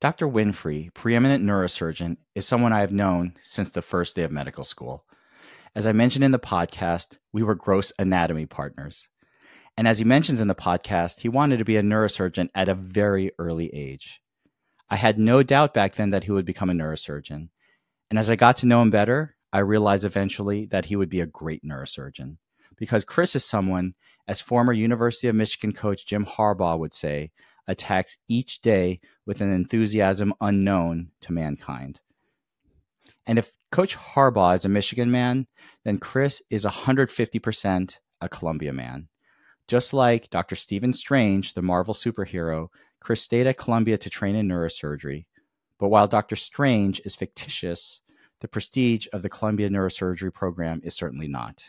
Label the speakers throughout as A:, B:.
A: Dr. Winfrey, preeminent neurosurgeon, is someone I have known since the first day of medical school. As I mentioned in the podcast, we were gross anatomy partners. And as he mentions in the podcast, he wanted to be a neurosurgeon at a very early age. I had no doubt back then that he would become a neurosurgeon. And as I got to know him better, I realized eventually that he would be a great neurosurgeon. Because Chris is someone, as former University of Michigan coach Jim Harbaugh would say, attacks each day with an enthusiasm unknown to mankind. And if Coach Harbaugh is a Michigan man, then Chris is 150% a Columbia man. Just like Dr. Stephen Strange, the Marvel superhero, Chris stayed at Columbia to train in neurosurgery. But while Dr. Strange is fictitious, the prestige of the Columbia neurosurgery program is certainly not.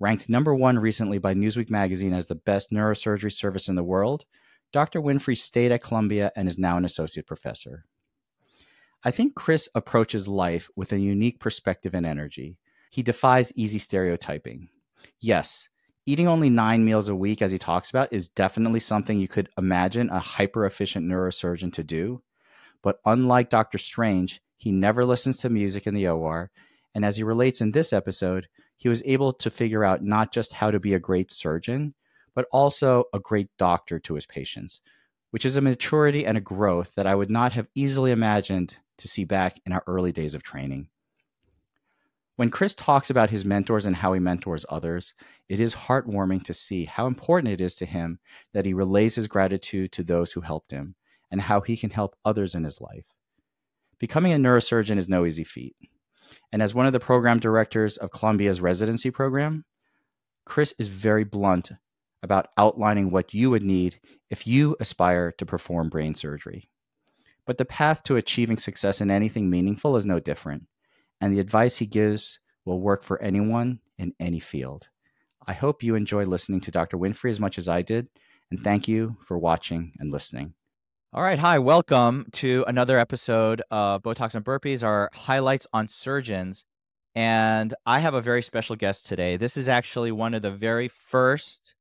A: Ranked number one recently by Newsweek magazine as the best neurosurgery service in the world, Dr. Winfrey stayed at Columbia and is now an associate professor. I think Chris approaches life with a unique perspective and energy. He defies easy stereotyping. Yes, eating only nine meals a week, as he talks about, is definitely something you could imagine a hyper efficient neurosurgeon to do. But unlike Dr. Strange, he never listens to music in the OR. And as he relates in this episode, he was able to figure out not just how to be a great surgeon, but also a great doctor to his patients, which is a maturity and a growth that I would not have easily imagined to see back in our early days of training. When Chris talks about his mentors and how he mentors others, it is heartwarming to see how important it is to him that he relays his gratitude to those who helped him and how he can help others in his life. Becoming a neurosurgeon is no easy feat. And as one of the program directors of Columbia's residency program, Chris is very blunt about outlining what you would need if you aspire to perform brain surgery. But the path to achieving success in anything meaningful is no different, and the advice he gives will work for anyone in any field. I hope you enjoy listening to Dr. Winfrey as much as I did, and thank you for watching and listening. All right, hi, welcome to another episode of Botox and Burpees, our highlights on surgeons. And I have a very special guest today. This is actually one of the very first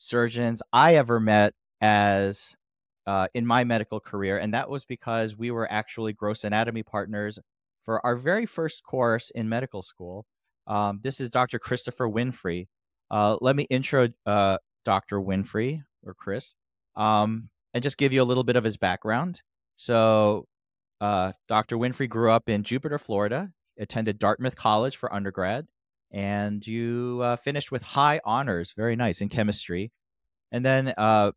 A: surgeons I ever met as uh, in my medical career. And that was because we were actually gross anatomy partners for our very first course in medical school. Um, this is Dr. Christopher Winfrey. Uh, let me intro uh, Dr. Winfrey or Chris um, and just give you a little bit of his background. So, uh, Dr. Winfrey grew up in Jupiter, Florida, attended Dartmouth College for undergrad, and you uh, finished with high honors, very nice in chemistry. And then uh,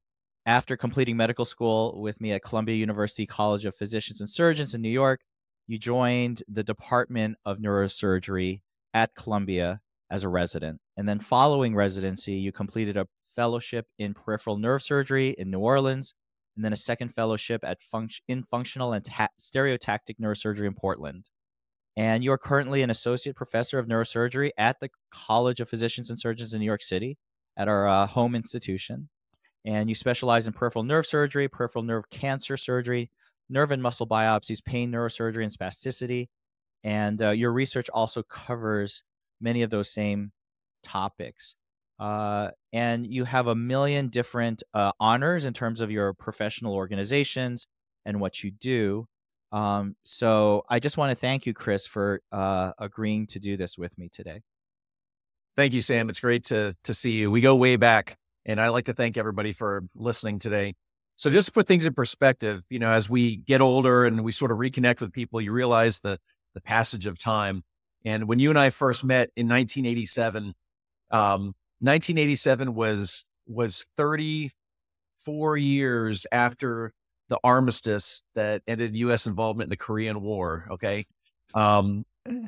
A: after completing medical school with me at Columbia University College of Physicians and Surgeons in New York, you joined the Department of Neurosurgery at Columbia as a resident. And then following residency, you completed a fellowship in peripheral nerve surgery in New Orleans, and then a second fellowship at in functional and ta- stereotactic neurosurgery in Portland and you're currently an associate professor of neurosurgery at the College of Physicians and Surgeons in New York City at our uh, home institution. And you specialize in peripheral nerve surgery, peripheral nerve cancer surgery, nerve and muscle biopsies, pain neurosurgery, and spasticity. And uh, your research also covers many of those same topics. Uh, and you have a million different uh, honors in terms of your professional organizations and what you do. Um, so I just want to thank you, Chris, for uh, agreeing to do this with me today. Thank you, Sam. It's great to to see you. We go way
B: back, and I'd like to thank everybody for listening today. So just to put things in perspective, you know, as we get older and we sort of reconnect with people, you realize the the passage of time. And when you and I first met in 1987, um, 1987 was was 34 years after the armistice that ended U.S. involvement in the Korean War. Okay. Um, mm.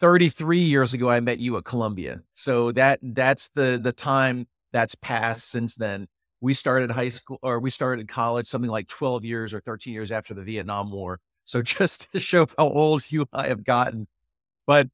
B: 33 years ago, I met you at Columbia. So that that's the the time that's passed since then. We started high school or we started college something like 12 years or 13 years after the Vietnam War. So just to show how old you and I have gotten, but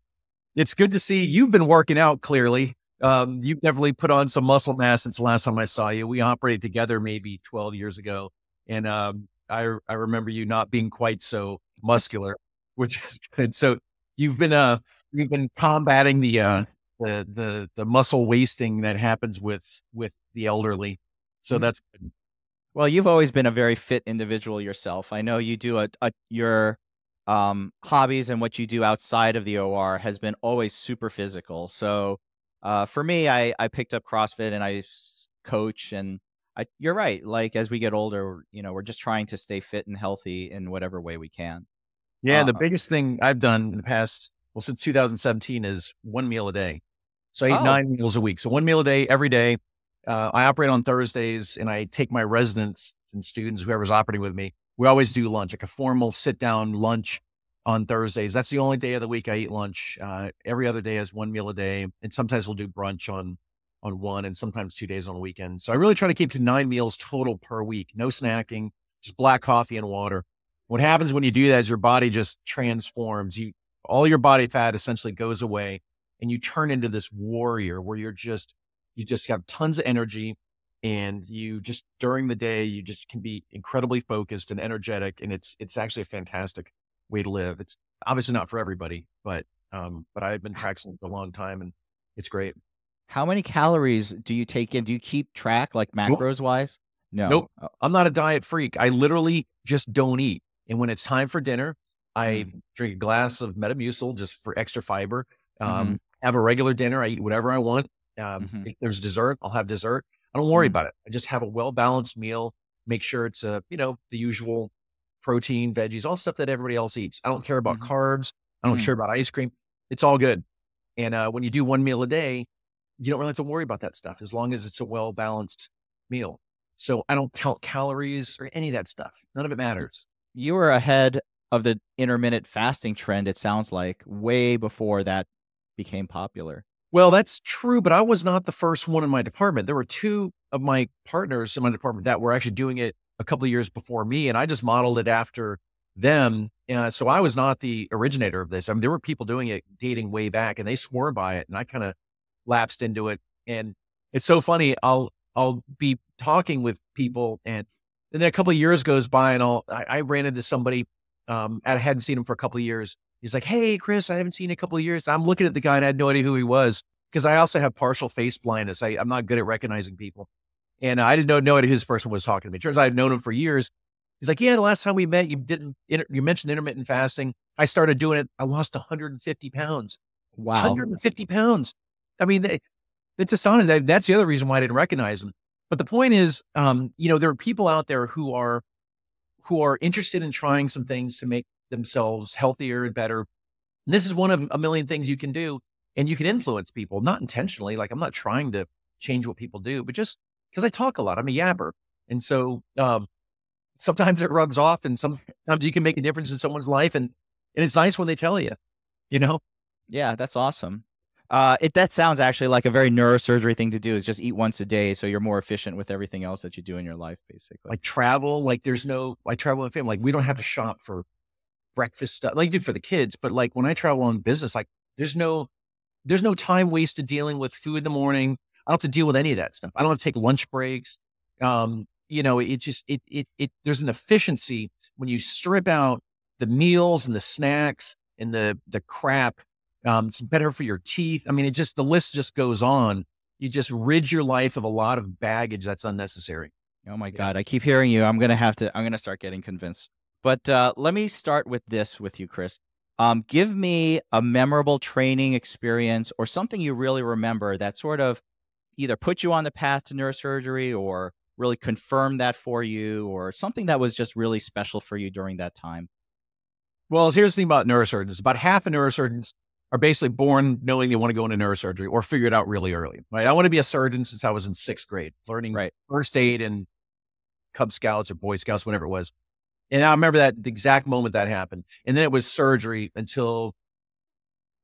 B: it's good to see you've been working out clearly. Um, you've definitely put on some muscle mass since the last time I saw you. We operated together maybe 12 years ago. And um, I I remember you not being quite so muscular, which is good. So you've been uh you've been combating the uh the the the muscle wasting that happens with
A: with the elderly. So mm-hmm. that's good. Well, you've always been a very fit individual yourself. I know you do a, a your um, hobbies and what you do outside of the OR has been always super physical. So uh, for me, I, I picked up CrossFit and I coach and I, you're right. Like as we get older, you know, we're just trying to stay fit and healthy in whatever way we can. Yeah, the um
B: biggest thing I've done in the past, well, since 2017, is one meal a day. So I eat oh. nine meals a week. So one meal a day every day. Uh, I operate on Thursdays, and I take my residents and students, whoever's operating with me. We always do lunch, like a formal sit-down lunch on Thursdays. That's the only day of the week I eat lunch. Uh, every other day is one meal a day, and sometimes we'll do brunch on on one and sometimes two days on weekends. So I really try to keep to nine meals total per week, no snacking, just black coffee and water. What happens when you do that is your body just transforms. You all your body fat essentially goes away and you turn into this warrior where you're just you just have tons of energy and you just during the day you just can be incredibly focused and energetic and it's it's actually a fantastic way to live. It's obviously not for everybody, but um but I've been practicing for a long time and it's great. How many calories do you take in? Do you keep track, like macros wise? No. Nope. Oh. I'm not a diet freak. I literally just don't eat. And when it's time for dinner, I mm-hmm. drink a glass of Metamucil just for extra fiber. Um, mm-hmm. Have a regular dinner. I eat whatever I want. Um, mm-hmm. If there's dessert, I'll have dessert. I don't worry mm. about it. I just have a well balanced meal. Make sure it's a you know the usual protein, veggies, all stuff that everybody else eats. I don't care about mm-hmm. carbs. I don't mm. care about ice cream. It's all good. And uh, when you do one meal a day, you don't really have to worry about that stuff as long as it's a well balanced meal. So I don't count calories or any of that stuff. None of it
A: matters. You were ahead of the intermittent fasting trend, it sounds like, way before that became popular. Well, that's true, but I was
B: not the first one in my department. There were two of my partners in my department that were actually doing it a couple of years before me, and I just modeled it after them. Uh, so I was not the originator of this. I mean, there were people doing it dating way back, and they swore by it, and I kind of lapsed into it. And it's so funny. I'll I'll be talking with people, and, and then a couple of years goes by, and I'll I, I ran into somebody. Um, I hadn't seen him for a couple of years. He's like, "Hey, Chris, I haven't seen you in a couple of years." I'm looking at the guy, and I had no idea who he was because I also have partial face blindness. I, am not good at recognizing people, and I didn't know no idea who this person was talking to me. Turns out I've known him for years. He's like, "Yeah, the last time we met, you didn't you mentioned intermittent fasting. I started doing it. I lost 150 pounds. Wow, 150 pounds." I mean, they, it's astounding. That, that's the other reason why I didn't recognize them. But the point is, um, you know, there are people out there who are who are interested in trying some things to make themselves healthier and better. And this is one of a million things you can do, and you can influence people, not intentionally. Like I'm not trying to change what people do, but just because I talk a lot, I'm a yapper, and so um, sometimes it rubs off, and sometimes you can make a difference in someone's life, and and it's nice when they tell you, you know.
A: Yeah, that's awesome. Uh, it that sounds actually like a very neurosurgery thing to do is just eat once a day so you're more efficient with everything else that you do in your life, basically. Like travel, like there's no I travel
B: with family. Like we don't have to shop for breakfast stuff like you for the kids, but like when I travel on business, like there's no there's no time wasted dealing with food in the morning. I don't have to deal with any of that stuff. I don't have to take lunch breaks. Um, you know, it just it it it there's an efficiency when you strip out the meals and the snacks and the the crap um, it's better for your teeth. I mean, it just, the list just goes on. You just rid your life
A: of a lot of baggage that's unnecessary. Oh my God. I keep hearing you. I'm going to have to, I'm going to start getting convinced. But uh, let me start with this with you, Chris. Um, give me a memorable training experience or something you really remember that sort of either put you on the path to neurosurgery or really confirmed that for you or something that was just really special for you during that time?
B: Well, here's the thing about neurosurgeons. About half of neurosurgeons are basically born knowing they want to go into neurosurgery or figure it out really early. Right. I want to be a surgeon since I was in sixth grade, learning right. first aid and Cub Scouts or Boy Scouts, whatever it was. And I remember that the exact moment that happened. And then it was surgery until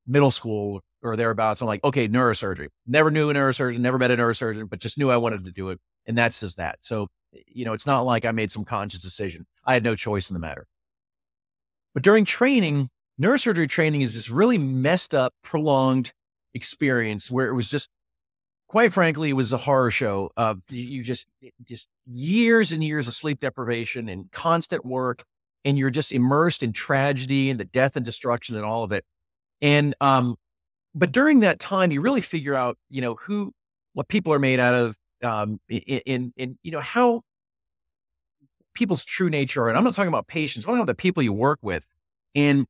B: middle school or thereabouts. I'm like, okay, neurosurgery. Never knew a neurosurgeon, never met a neurosurgeon, but just knew I wanted to do it. And that's just that. So, you know, it's not like I made some conscious decision. I had no choice in the matter. But during training, neurosurgery training is this really messed up, prolonged experience where it was just, quite frankly, it was a horror show of you just, just years and years of sleep deprivation and constant work. And you're just immersed in tragedy and the death and destruction and all of it. And, um, but during that time, you really figure out, you know, who, what people are made out of, um, in, in, you know, how people's true nature. And I'm not talking about patients, I'm talking about the people you work with. And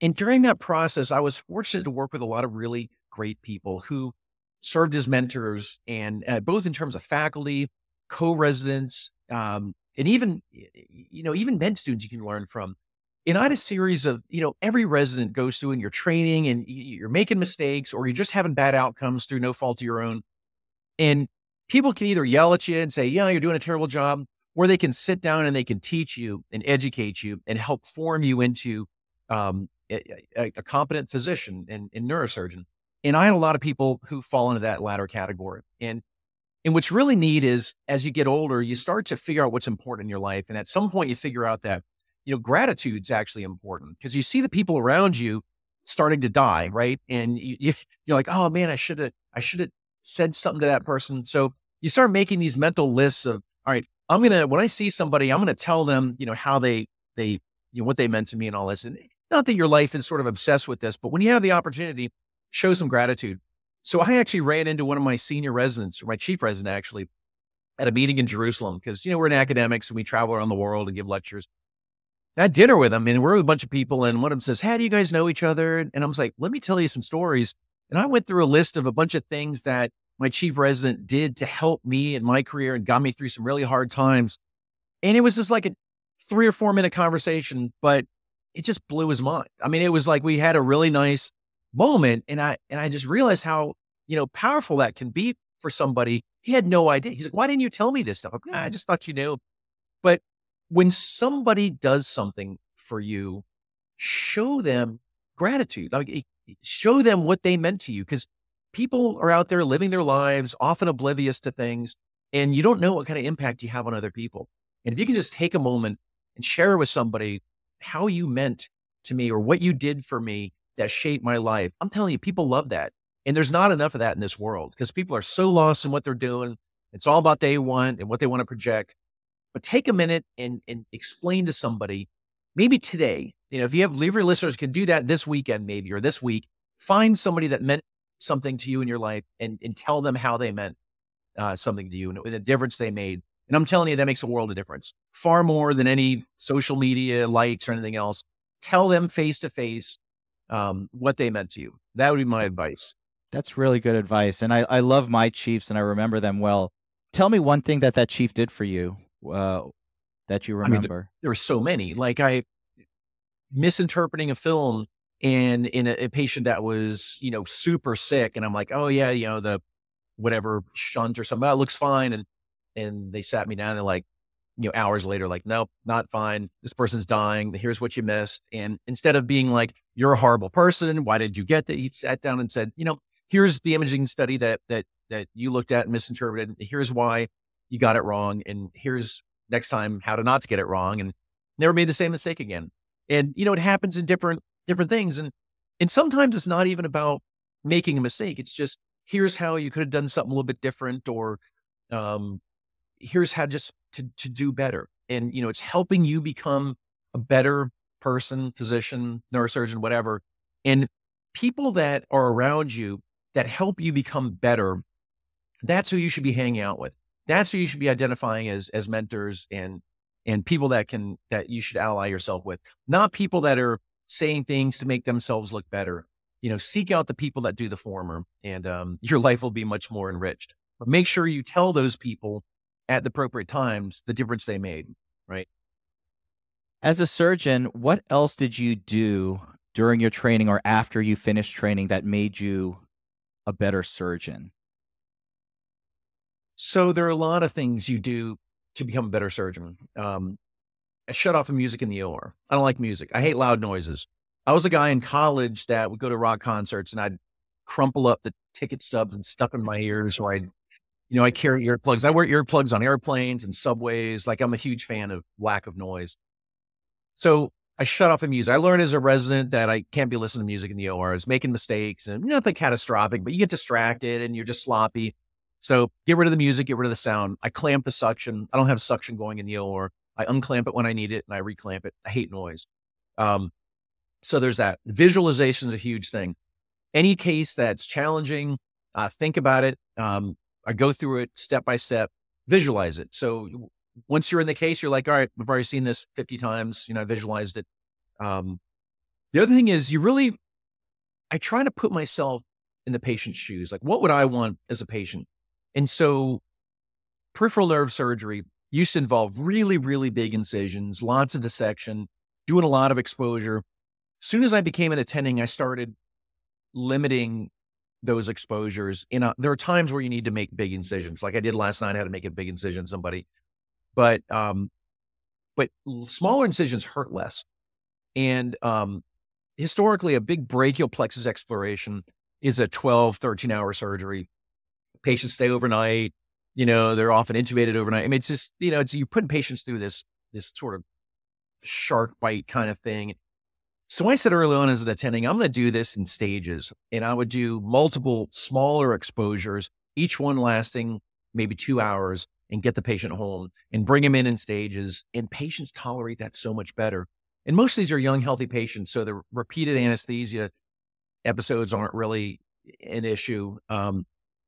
B: and during that process, I was fortunate to work with a lot of really great people who served as mentors, and uh, both in terms of faculty, co-residents, um, and even you know even med students you can learn from. And I had a series of you know every resident goes through in your training, and you're making mistakes, or you're just having bad outcomes through no fault of your own. And people can either yell at you and say, "Yeah, you're doing a terrible job," or they can sit down and they can teach you and educate you and help form you into um, a, a competent physician and, and neurosurgeon. And I had a lot of people who fall into that latter category. And and what's really neat is as you get older, you start to figure out what's important in your life. And at some point you figure out that, you know, gratitude's actually important because you see the people around you starting to die, right? And you, you are like, oh man, I should have, I should have said something to that person. So you start making these mental lists of, all right, I'm gonna when I see somebody, I'm gonna tell them, you know, how they they you know what they meant to me and all this. And not that your life is sort of obsessed with this, but when you have the opportunity, show some gratitude. So I actually ran into one of my senior residents, or my chief resident actually, at a meeting in Jerusalem because you know we're in academics and we travel around the world and give lectures. And I had dinner with him, and we're with a bunch of people, and one of them says, "How do you guys know each other?" And I was like, "Let me tell you some stories." And I went through a list of a bunch of things that my chief resident did to help me in my career and got me through some really hard times. And it was just like a three or four minute conversation, but it just blew his mind. I mean, it was like we had a really nice moment, and I and I just realized how you know powerful that can be for somebody. He had no idea. He's like, "Why didn't you tell me this stuff?" Like, ah, i just thought you knew. But when somebody does something for you, show them gratitude. Like, show them what they meant to you, because people are out there living their lives, often oblivious to things, and you don't know what kind of impact you have on other people. And if you can just take a moment and share with somebody how you meant to me or what you did for me that shaped my life. I'm telling you, people love that. And there's not enough of that in this world because people are so lost in what they're doing. It's all about they want and what they want to project. But take a minute and, and explain to somebody, maybe today, you know, if you have leave your listeners can do that this weekend, maybe, or this week, find somebody that meant something to you in your life and, and tell them how they meant uh, something to you and, and the difference they made. And I'm telling you, that makes a world of difference, far more than any social media likes or anything else. Tell them face to face what they meant
A: to you. That would be my advice. That's really good advice. And I, I love my Chiefs and I remember them well. Tell me one thing that that Chief did for you uh, that you remember. I mean, there, there were
B: so many. Like I misinterpreting a film and in a, a patient that was, you know, super sick. And I'm like, oh, yeah, you know, the whatever shunt or something, that oh, looks fine. And and they sat me down and like, you know, hours later, like, nope, not fine. This person's dying. Here's what you missed. And instead of being like, you're a horrible person. Why did you get that? He sat down and said, you know, here's the imaging study that, that, that you looked at and misinterpreted. Here's why you got it wrong. And here's next time how to not get it wrong and never made the same mistake again. And, you know, it happens in different, different things. And, and sometimes it's not even about making a mistake. It's just, here's how you could have done something a little bit different or, um, here's how just to, to do better. And, you know, it's helping you become a better person, physician, neurosurgeon, whatever. And people that are around you that help you become better, that's who you should be hanging out with. That's who you should be identifying as as mentors and and people that can that you should ally yourself with. Not people that are saying things to make themselves look better. You know, seek out the people that do the former, and um, your life will be much more enriched. But make sure you tell those people at the appropriate times the difference they made, right?
A: As a surgeon, what else did you do during your training or after you finished training that made you a better surgeon?
B: So there are a lot of things you do to become a better surgeon. Um, I shut off the music in the OR. I don't like music. I hate loud noises. I was a guy in college that would go to rock concerts and I'd crumple up the ticket stubs and stuff in my ears, or I'd you know, I carry earplugs. I wear earplugs on airplanes and subways. Like I'm a huge fan of lack of noise. So I shut off the music. I learned as a resident that I can't be listening to music in the ORs, making mistakes and nothing catastrophic, but you get distracted and you're just sloppy. So get rid of the music, get rid of the sound. I clamp the suction. I don't have suction going in the OR. I unclamp it when I need it and I reclamp it. I hate noise. Um, so there's that. Visualization is a huge thing. Any case that's challenging, uh, think about it. Um, I go through it step by step, visualize it. So once you're in the case, you're like, all right, I've already seen this 50 times. You know, I visualized it. Um, the other thing is, you really, I try to put myself in the patient's shoes. Like, what would I want as a patient? And so, peripheral nerve surgery used to involve really, really big incisions, lots of dissection, doing a lot of exposure. As soon as I became an attending, I started limiting those exposures. You know, there are times where you need to make big mm-hmm. incisions, like I did last night. I had to make a big incision somebody, but um, but smaller incisions hurt less. And um, historically, a big brachial plexus exploration is a 12, 13 hour surgery. Patients stay overnight. You know, they're often intubated overnight. I mean, it's just you know, it's you're putting patients through this this sort of shark bite kind of thing. So I said early on as an attending, I'm going to do this in stages. And I would do multiple smaller exposures, each one lasting maybe two hours, and get the patient home and bring them in in stages. And patients tolerate that so much better. And most of these are young, healthy patients. So the repeated anesthesia episodes aren't really an issue. Um,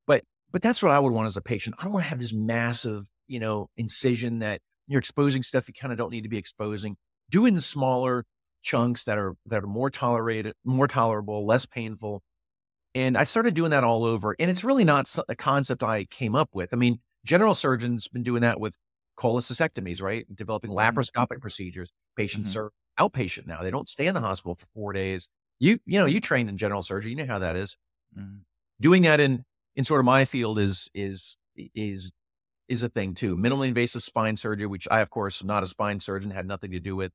B: but but that's what I would want as a patient. I don't want to have this massive, you know, incision that you're exposing stuff you kind of don't need to be exposing. Do it in smaller, chunks that are that are more tolerated, more tolerable, less painful. And I started doing that all over. And it's really not a concept I came up with. I mean, general surgeons been doing that with cholecystectomies, right? Developing mm-hmm. laparoscopic procedures. Patients mm-hmm. are outpatient now. They don't stay in the hospital for four days. You you know you trained in general surgery. You know how that is. Mm-hmm. Doing that in in sort of my field is is is is a thing too. Minimally invasive spine surgery, which I of course am not a spine surgeon, had nothing to do with,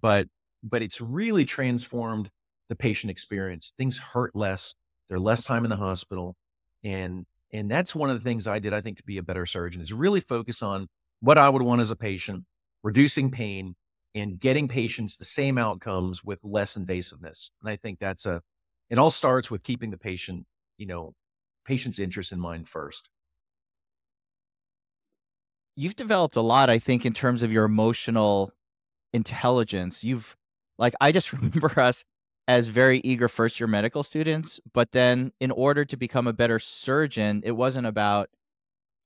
B: but but it's really transformed the patient experience. Things hurt less, they're less time in the hospital. And and that's one of the things I did, I think, to be a better surgeon is really focus on what I would want as a patient, reducing pain and getting patients the same outcomes with less invasiveness. And I think that's a it all
A: starts with keeping the patient, you know,
B: patient's interest in mind first
A: you've developed a lot i think in terms of your emotional intelligence you've like I just remember us as very eager first year medical students, but then in order to become a better surgeon, it wasn't about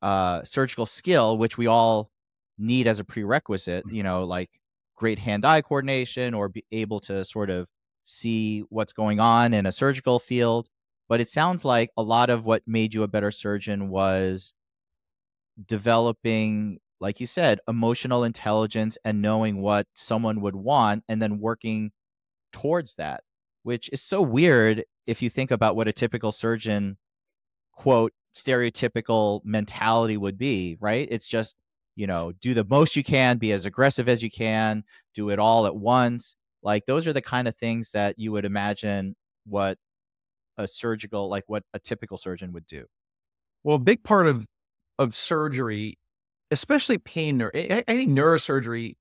A: uh, surgical skill, which we all need as a prerequisite, mm-hmm. you know, like great hand eye coordination or be able to sort of see what's going on in a surgical field. But it sounds like a lot of what made you a better surgeon was developing like you said, emotional intelligence and knowing what someone would want and then working towards that, which is so weird if you think about what a typical surgeon, quote, stereotypical mentality would be, right? It's just, you know, do the most you can, be as aggressive as you can, do it all at once. Like those are the kind of things that you would imagine what a surgical, like what a typical surgeon would do.
B: Well, a big part of of surgery especially pain. I think neurosurgery,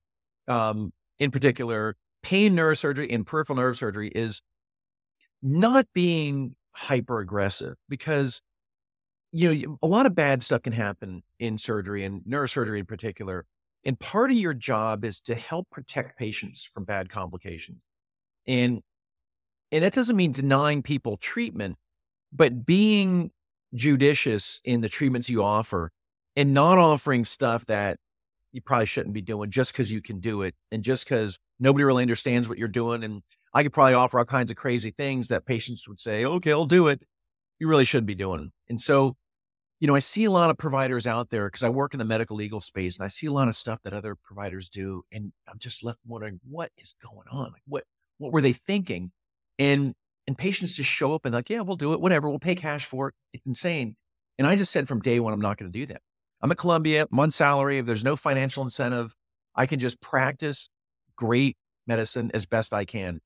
B: um, in particular, pain neurosurgery and peripheral nerve surgery is not being hyper aggressive because you know a lot of bad stuff can happen in surgery and neurosurgery in particular. And part of your job is to help protect patients from bad complications. And and that doesn't mean denying people treatment, but being judicious in the treatments you offer and not offering stuff that you probably shouldn't be doing just because you can do it and just because nobody really understands what you're doing. And I could probably offer all kinds of crazy things that patients would say, okay, I'll do it. You really should not be doing. And so, you know, I see a lot of providers out there because I work in the medical legal space and I see a lot of stuff that other providers do. And I'm just left wondering what is going on? Like what what were they thinking? And and patients just show up and like, yeah, we'll do it, whatever, we'll pay cash for it. It's insane. And I just said from day one, I'm not going to do that. I'm at Columbia, month salary. If there's no financial incentive, I can just practice great medicine as best I can.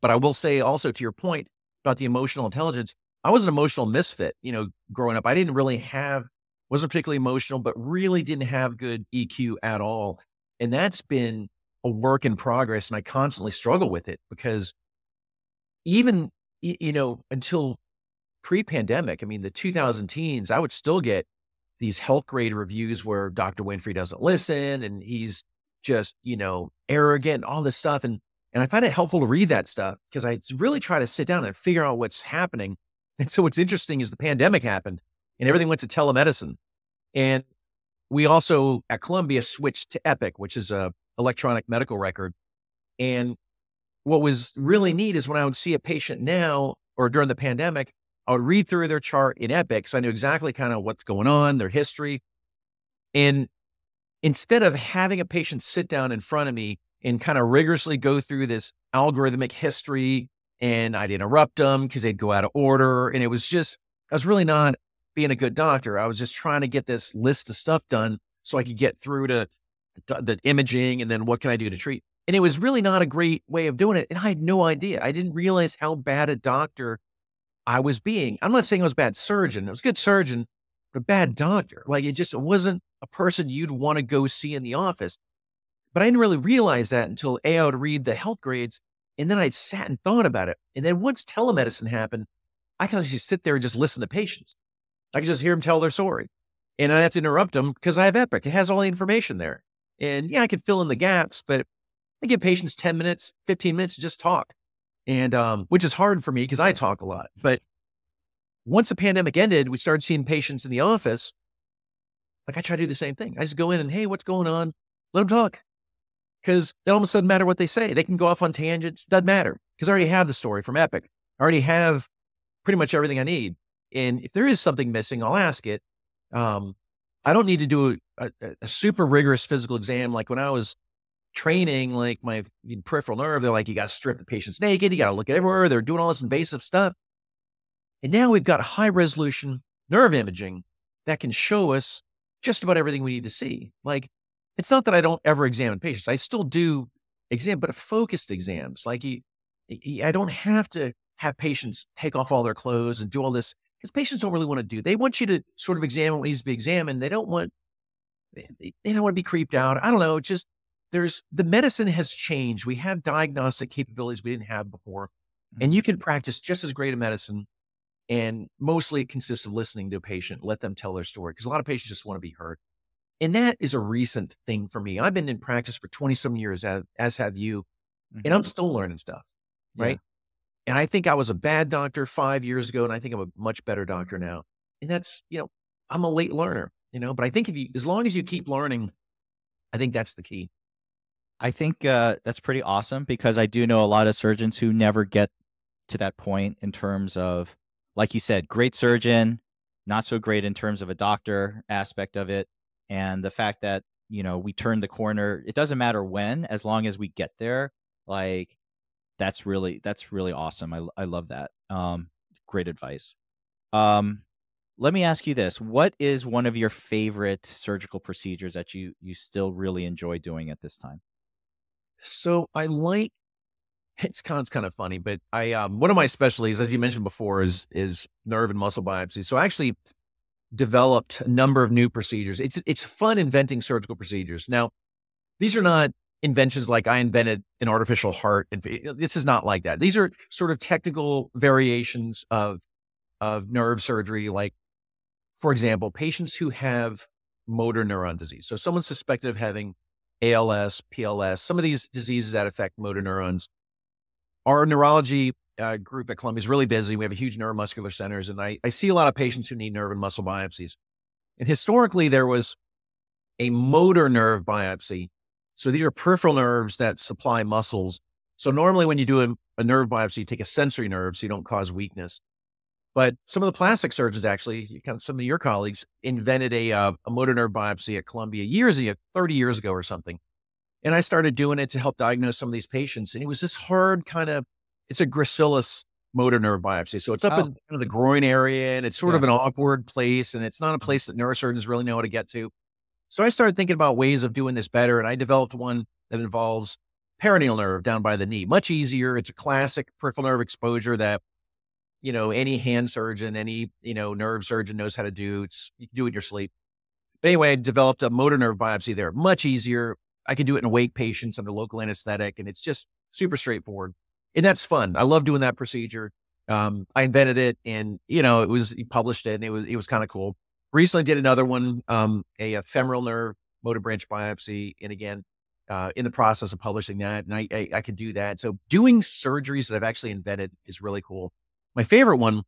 B: But I will say also to your point about the emotional intelligence, I was an emotional misfit, you know, growing up. I didn't really have, wasn't particularly emotional, but really didn't have good EQ at all. And that's been a work in progress. And I constantly struggle with it because even, you know, until pre pandemic, I mean, the 2000 teens, I would still get these health grade reviews where Dr. Winfrey doesn't listen and he's just, you know, arrogant, all this stuff. And and I find it helpful to read that stuff because I really try to sit down and figure out what's happening. And so what's interesting is the pandemic happened and everything went to telemedicine. And we also at Columbia switched to Epic, which is a electronic medical record. And what was really neat is when I would see a patient now or during the pandemic, I would read through their chart in Epic. So I knew exactly kind of what's going on, their history. And instead of having a patient sit down in front of me and kind of rigorously go through this algorithmic history, and I'd interrupt them because they'd go out of order. And it was just, I was really not being a good doctor. I was just trying to get this list of stuff done so I could get through to the imaging and then what can I do to treat. And it was really not a great way of doing it. And I had no idea. I didn't realize how bad a doctor I was being. I'm not saying I was a bad surgeon. I was a good surgeon, but a bad doctor. Like it just wasn't a person you'd want to go see in the office. But I didn't really realize that until A, I would read the health grades. And then I sat and thought about it. And then once telemedicine happened, I could just sit there and just listen to patients. I could just hear them tell their story. And I have to interrupt them because I have Epic. It has all the information there. And yeah, I could fill in the gaps, but I give patients 10 minutes, 15 minutes to just talk and um, which is hard for me because I talk a lot. But once the pandemic ended, we started seeing patients in the office. Like I try to do the same thing. I just go in and hey, what's going on? Let them talk, because it almost doesn't matter what they say. They can go off on tangents. Doesn't matter because I already have the story from Epic. I already have pretty much everything I need. And if there is something missing, I'll ask it. Um, I don't need to do a, a, a super rigorous physical exam like when I was training, like my peripheral nerve, they're like, you got to strip the patients naked. You got to look everywhere. They're doing all this invasive stuff. And now we've got high resolution nerve imaging that can show us just about everything we need to see. Like, it's not that I don't ever examine patients. I still do exam, but focused exams. Like, you, you, I don't have to have patients take off all their clothes and do all this because patients don't really want to do. They want you to sort of examine what needs to be examined. They don't want they, they don't want to be creeped out. I don't know. Just there's the medicine has changed. We have diagnostic capabilities we didn't have before. And you mm-hmm. can practice just as great a medicine. And mostly it consists of listening to a patient, let them tell their story. Because a lot of patients just want to be heard. And that is a recent thing for me. I've been in practice for 20 some years, as, as have you. Mm-hmm. And I'm mm-hmm. still learning stuff. Right. Yeah. And I think I was a bad doctor five years ago. And I think I'm a much better doctor now. And that's, you know, I'm a late learner, you know,
A: but I think if you, as long as you keep learning, I think that's the key. I think uh, that's pretty awesome because I do know a lot of surgeons who never get to that point in terms of, like you said, great surgeon, not so great in terms of a doctor aspect of it. And the fact that, you know, we turn the corner, it doesn't matter when, as long as we get there, like that's really, that's really awesome. I, I love that. Um, great advice. Um, let me ask you this what is one of your favorite surgical procedures that you you still really enjoy doing at this time so I like it's kind of funny, but I um, one of my specialties, as you mentioned
B: before, is is nerve and muscle biopsy. So I actually developed a number of new procedures. It's it's fun inventing surgical procedures. Now, these are not inventions like I invented an artificial heart. This is not like that. These are sort of technical variations of of nerve surgery. Like, for example, patients who have motor neuron disease. So someone suspected of having ALS, PLS, some of these diseases that affect motor neurons. Our neurology uh, group at Columbia is really busy. We have a huge neuromuscular centers, and I, I see a lot of patients who need nerve and muscle biopsies. And historically, there was a motor nerve biopsy. So these are peripheral nerves that supply muscles. So normally, when you do a, a nerve biopsy, you take a sensory nerve so you don't cause weakness. But some of the plastic surgeons, actually, some of your colleagues, invented a, uh, a motor nerve biopsy at Columbia years ago, 30 years ago or something. And I started doing it to help diagnose some of these patients. And it was this hard kind of, it's a gracilis motor nerve biopsy. So it's up oh. in kind of the groin area and it's sort yeah. of an awkward place. And it's not a mm-hmm. place that neurosurgeons really know how to get to. So I started thinking about ways of doing this better. And I developed one that involves perineal nerve down by the knee. Much easier. It's a classic peripheral nerve exposure that you know, any hand surgeon, any, you know, nerve surgeon knows how to do. It's, you can do it in your sleep. But anyway, I developed a motor nerve biopsy there. Much easier. I can do it in awake patients under local anesthetic, and it's just super straightforward. And that's fun. I love doing that procedure. Um, I invented it, and you know, it was published it, and it was it was kind of cool. Recently, did another one, um, a, a, femoral nerve motor branch biopsy, and again, uh, in the process of publishing that, and I, I I could do that. So doing surgeries that I've actually invented is really cool. My favorite one,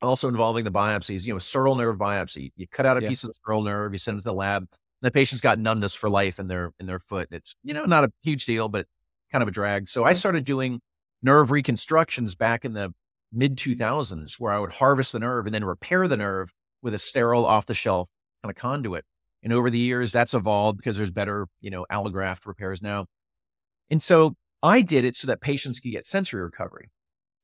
B: also involving the biopsies, you know, a sural nerve biopsy. You cut out a yeah. piece of the sural nerve, you send it to the lab. The patient's got numbness for life in their in their foot. It's you know not a huge deal, but kind of a drag. So I started doing nerve reconstructions back in the mid 2000s, where I would harvest the nerve and then repair the nerve with a sterile off the shelf kind of conduit. And over the years, that's evolved because there's better, you know, allograft repairs now. And so I did it so that patients could get sensory recovery.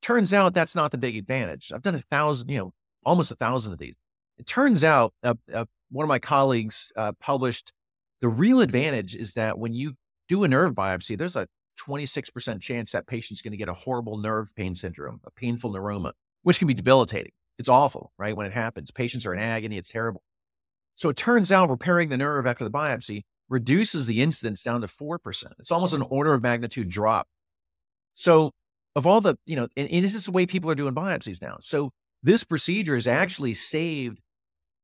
B: Turns out that's not the big advantage. I've done a thousand, you know, almost a thousand of these. It turns out uh, uh, one of my colleagues uh, published the real advantage is that when you do a nerve biopsy, there's a 26% chance that patient's going to get a horrible nerve pain syndrome, a painful neuroma, which can be debilitating. It's awful, right? When it happens, patients are in agony. It's terrible. So it turns out repairing the nerve after the biopsy reduces the incidence down to 4%. It's almost an order of magnitude drop. So of all the, you know, and, and this is the way people are doing biopsies now. So this procedure has mm-hmm. actually saved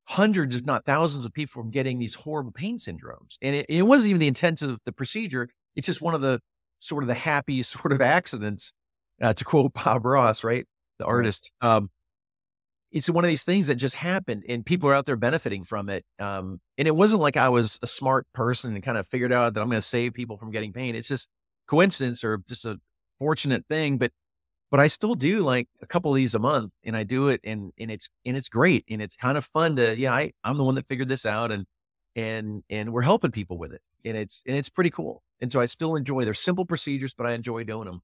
B: hundreds, if not thousands, of people from getting these horrible pain syndromes. And it, it, wasn't even the intent of the procedure. It's just one of the sort of the happy sort of accidents, uh, to quote Bob Ross, right? The artist. Um, it's one of these things that just happened and people are out there benefiting from it. Um, and it wasn't like I was a smart person and kind of figured out that I'm going to save people from getting pain. It's just coincidence or just a, fortunate thing, but but I still do like a couple of these a month and I do it and and it's and it's great and it's kind of fun to yeah, I I'm the one that figured this out and and and we're helping people with it. And it's and it's pretty cool. And so I still enjoy they're simple procedures, but I enjoy doing them.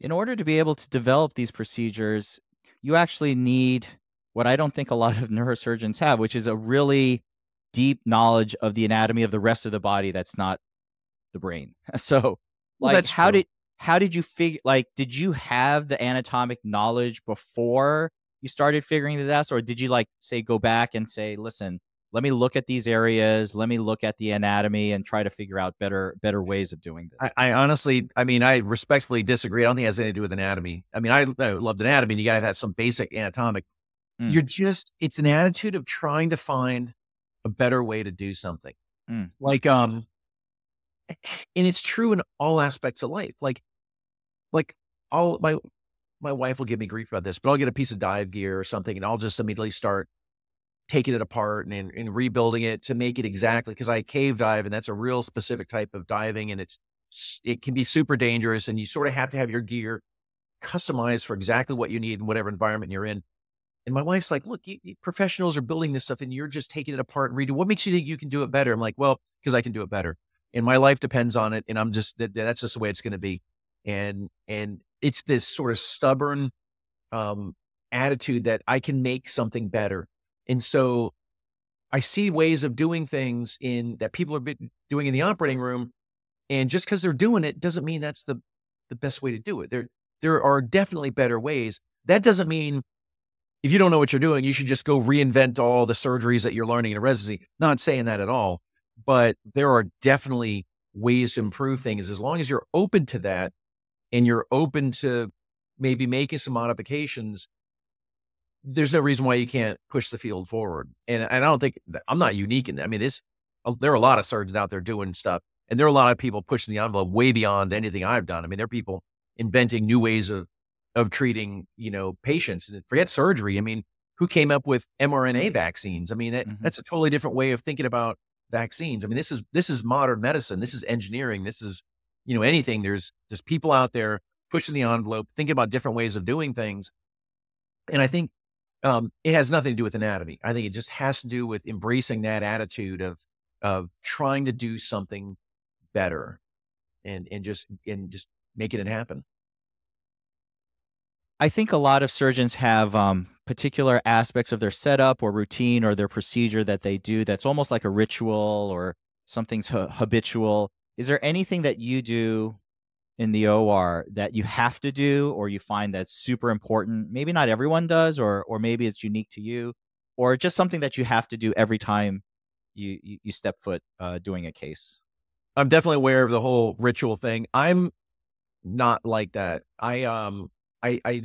A: In order to be able to develop these procedures, you actually need what I don't think a lot of neurosurgeons have, which is a really deep knowledge of the anatomy of the rest of the body that's not the brain. So, like, well, how true. did how did you figure like did you have the anatomic knowledge before you started figuring this out or did you like say go back and say listen let me look at these areas let me look at the anatomy and try to figure out better better ways of doing this i, I honestly i mean i respectfully disagree i don't think it has anything to do with anatomy i mean i, I loved anatomy and you gotta have some
B: basic anatomic mm. you're just it's an attitude of trying to find a better way to do something mm. like um and it's true in all aspects of life like like all my my wife will give me grief about this, but I'll get a piece of dive gear or something and I'll just immediately start taking it apart and, and rebuilding it to make it exactly because I cave dive and that's a real specific type of diving and it's it can be super dangerous and you sort of have to have your gear customized for exactly what you need in whatever environment you're in. And my wife's like, look, you, you professionals are building this stuff and you're just taking it apart and redoing. What makes you think you can do it better? I'm like, well, because I can do it better and my life depends on it. And I'm just, that, that's just the way it's going to be and and it's this sort of stubborn um, attitude that I can make something better. And so I see ways of doing things in that people are doing in the operating room, and just because they're doing it doesn't mean that's the the best way to do it. There there are definitely better ways. That doesn't mean if you don't know what you're doing, you should just go reinvent all the surgeries that you're learning in residency. Not saying that at all, but there are definitely ways to improve things as long as you're open to that and you're open to maybe making some modifications, there's no reason why you can't push the field forward. And, and I don't think I'm not unique in that. I mean, this uh, there are a lot of surgeons out there doing stuff, and there are a lot of people pushing the envelope way beyond anything I've done. I mean, there are people inventing new ways of of treating you know patients. And forget surgery. I mean, who came up with mRNA vaccines? I mean, that, mm-hmm. that's a totally different way of thinking about vaccines. I mean, this is this is modern medicine. This is engineering. This is you know, anything. There's there's people out there pushing the envelope, thinking about different ways of doing things. And I think um, it has nothing to do with anatomy. I think it just has to do with embracing that attitude of of trying to do something better and and just and just making it happen.
A: I think a lot of surgeons have um, particular aspects of their setup or routine or their procedure that they do that's almost like a ritual or something's ha- habitual is there anything that you do in the OR that you have to do or you find that's super important? Maybe not everyone does, or or maybe it's unique to you, or just something that you have to do every time you you, you step foot uh, doing a case. I'm definitely aware of the whole ritual thing. I'm
B: not like that. I um I I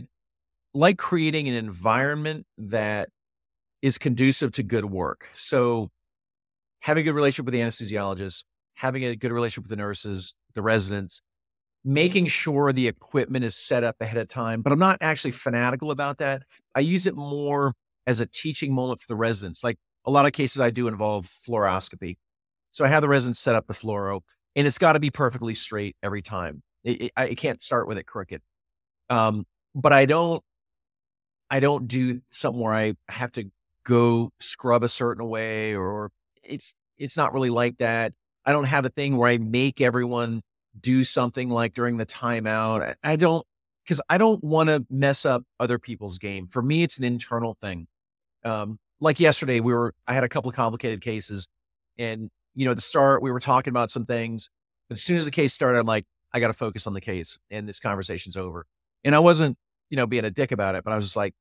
B: like creating an environment that is conducive to good work. So having a good relationship with the anesthesiologist, having a good relationship with the nurses, the residents, making sure the equipment is set up ahead of time. But I'm not actually fanatical about that. I use it more as a teaching moment for the residents. Like a lot of cases I do involve fluoroscopy. So I have the residents set up the fluoro and it's got to be perfectly straight every time. It, it, I can't start with it crooked. Um, but I don't, I don't do something where I have to go scrub a certain way or it's, it's not really like that. I don't have a thing where I make everyone do something like during the timeout. I, I don't because I don't want to mess up other people's game. For me, it's an internal thing. Um, like yesterday, we were I had a couple of complicated cases, and you know at the start we were talking about some things. But as soon as the case started, I'm like, I got to focus on the case, and this conversation's over. And I wasn't you know being a dick about it, but I was just like,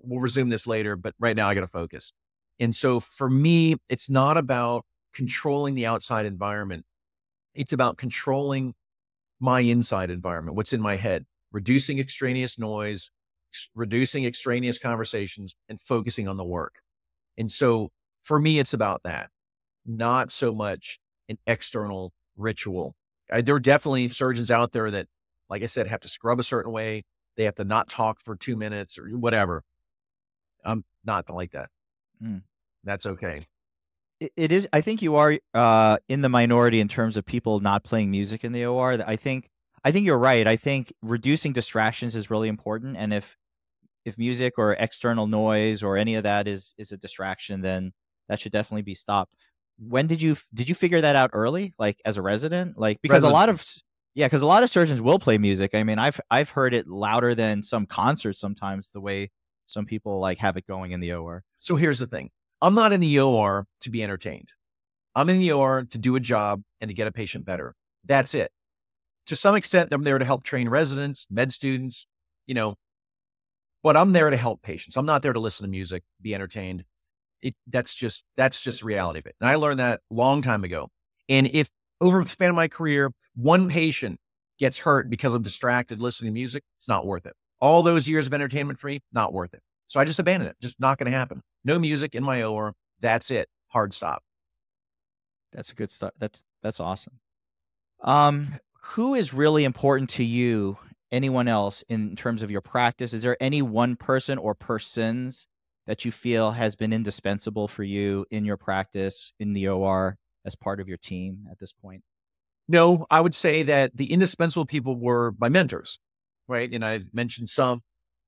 B: we'll resume this later. But right now, I got to focus. And so for me, it's not about controlling the outside environment. It's about controlling my inside environment, what's in my head, reducing extraneous noise, reducing extraneous conversations, and focusing on the work. And so for me, it's about that, not so much an external ritual. I, there are definitely surgeons out there that, like I said, have to scrub a certain way. They have to not talk for two minutes or whatever. I'm not like that. Mm. That's okay
A: it is. I think you are uh, in the minority in terms of people not playing music in the OR. I think I think you're right. I think reducing distractions is really important. And if if music or external noise or any of that is is a distraction, then that should definitely be stopped. When did you did you figure that out early, like as a resident? Like because resident. a lot of yeah, because a lot of surgeons will play music. I mean, I've I've heard it louder than some concerts sometimes. The way some people like have it going in the OR. So here's the thing: I'm not in the OR to be entertained.
B: I'm in the OR to do a job and to get a patient better. That's it. To some extent, I'm there to help train residents, med students, you know, but I'm there to help patients. I'm not there to listen to music, be entertained. It, that's just that's just the reality of it. And I learned that a long time ago. And if over the span of my career, one patient gets hurt because I'm distracted listening to music, it's not worth it. All those years of entertainment for me, not worth it. So I just abandoned it. Just not going to happen. No music in my OR. That's it. Hard stop.
A: That's a good start. That's that's awesome. Um, who is really important to you? Anyone else in terms of your practice? Is there any one person or persons that you feel has been indispensable for you in your practice in the OR as part of your team at this point? No, I would say that the indispensable people were
B: my mentors, right? And I mentioned some.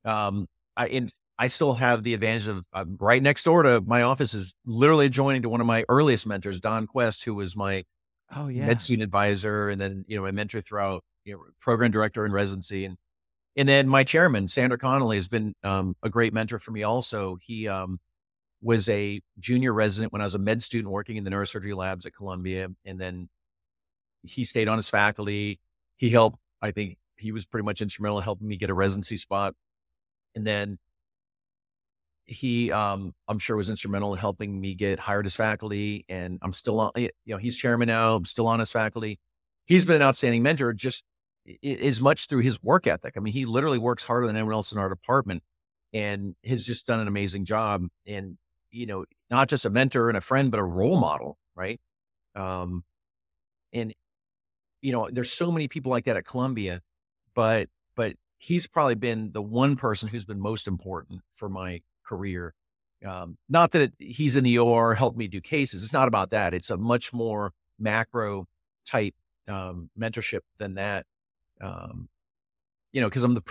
B: Um, I, in I still have the advantage of I'm uh, right next door to my office is literally adjoining to one of my earliest mentors, Don Quest, who was my oh yeah med student advisor and then you know my mentor throughout, you know, program director in residency and and then my chairman, Sandra Connolly, has been um, a great mentor for me. Also, he um, was a junior resident when I was a med student working in the neurosurgery labs at Columbia, and then he stayed on as faculty. He helped. I think he was pretty much instrumental in helping me get a residency spot, and then he um, i'm sure was instrumental in helping me get hired as faculty and i'm still on you know he's chairman now i'm still on as faculty he's been an outstanding mentor just as much through his work ethic i mean he literally works harder than anyone else in our department and has just done an amazing job and you know not just a mentor and a friend but a role model right um and you know there's so many people like that at columbia but but he's probably been the one person who's been most important for my career. Um, not that it, he's in the OR, helped me do cases. It's not about that. It's a much more macro type um, mentorship than that. Um, you know, because I'm the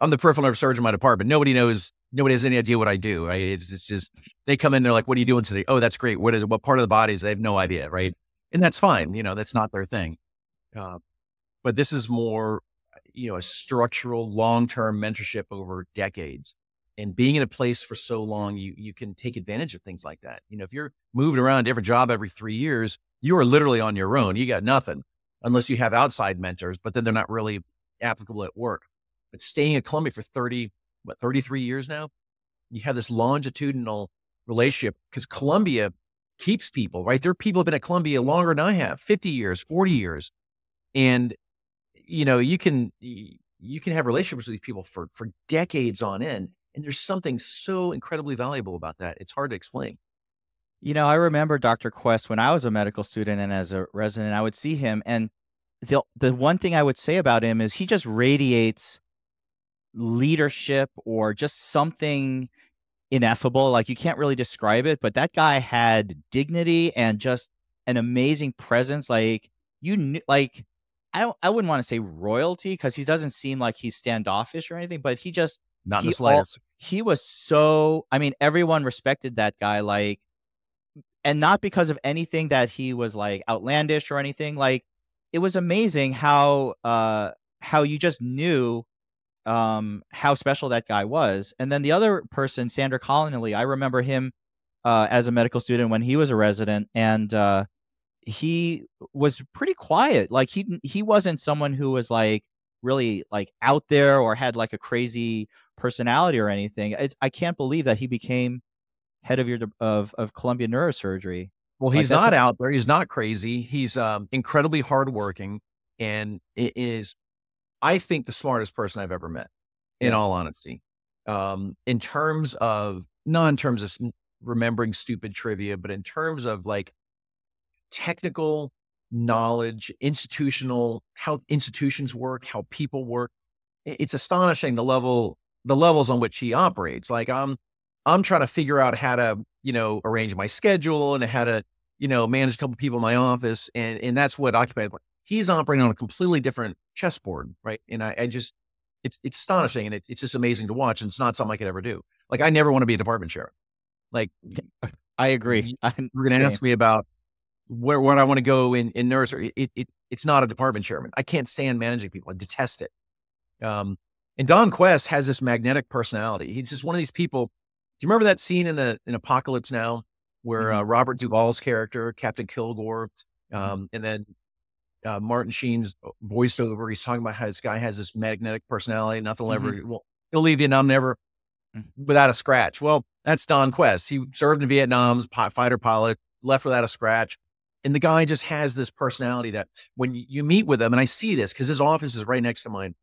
B: I'm the peripheral nerve surgeon in my department. Nobody knows. Nobody has any idea what I do. Right? It's, it's just they come in. They're like, "What are you doing today?" Oh, that's great. What is what part of the body is? They have no idea, right? And that's fine. You know, that's not their thing. Uh, but this is more, you know, a structural, long term mentorship over decades and being in a place for so long, you you can take advantage of things like that. You know, if you're moved around different job every three years, you are literally on your own. You got nothing unless you have outside mentors, but then they're not really applicable at work. But staying at Columbia for 30, what, 33 years now, you have this longitudinal relationship because Columbia keeps people, right? There are people have been at Columbia longer than I have, 50 years, 40 years. And, you know, you can you can have relationships with these people for for decades on end. And there's something so incredibly valuable about that. It's hard to explain.
A: You know, I remember Dr. Quest when I was a medical student and as a resident, I would see him. And the, the one thing I would say about him is he just radiates leadership or just something ineffable. Like you can't really describe it, but that guy had dignity and just an amazing presence. Like you knew, like I don't, I wouldn't want to say royalty because he doesn't seem like he's standoffish or anything, but he just not he in the slightest. All, he was so. I mean, everyone respected that guy. Like, and not because of anything that he was like outlandish or anything. Like, it was amazing how uh how you just knew um how special that guy was. And then the other person, Sandra Collinelli, I remember him uh, as a medical student when he was a resident, and uh, he was pretty quiet. Like he he wasn't someone who was like really like out there or had like a crazy personality or anything. I can't believe that he became head of your of of Columbia Neurosurgery. Well, he's like, not a- out
B: there. He's not crazy. He's um, incredibly hardworking, and it is, I think, the smartest person I've ever met. In yeah. all honesty, um, in terms of not in terms of remembering stupid trivia, but in terms of like technical knowledge, institutional, how institutions work, how people work. It's astonishing the level, the levels on which he operates. Like I'm, I'm trying to figure out how to, you know, arrange my schedule and how to, you know, manage a couple people in my office. And, and that's what occupied. He's operating on a completely different chessboard. Right. And I, I just, it's, it's astonishing and it, it's just amazing to watch. And it's not something I could ever do. Like I never want to be a department chair. Like I agree. You're going to ask me about where I want to go in in nursery. It, it it's not a department chairman. I can't stand managing people. I detest it. Um, and Don Quest has this magnetic personality. He's just one of these people. Do you remember that scene in a in Apocalypse Now where uh, mm-hmm. uh, Robert Duvall's character, Captain Kilgore, mm-hmm. um, mm-hmm. and then uh, Martin Sheen's voiced over. He's talking about how this guy has this magnetic personality. Nothing will mm-hmm. ever well, he'll leave I'm never mm. without a scratch. Well, that's Don Quest. He served in Vietnam, fighter pilot, left without a scratch. And the guy just has this personality that when you meet with him, and I see this because his office is right next to mine,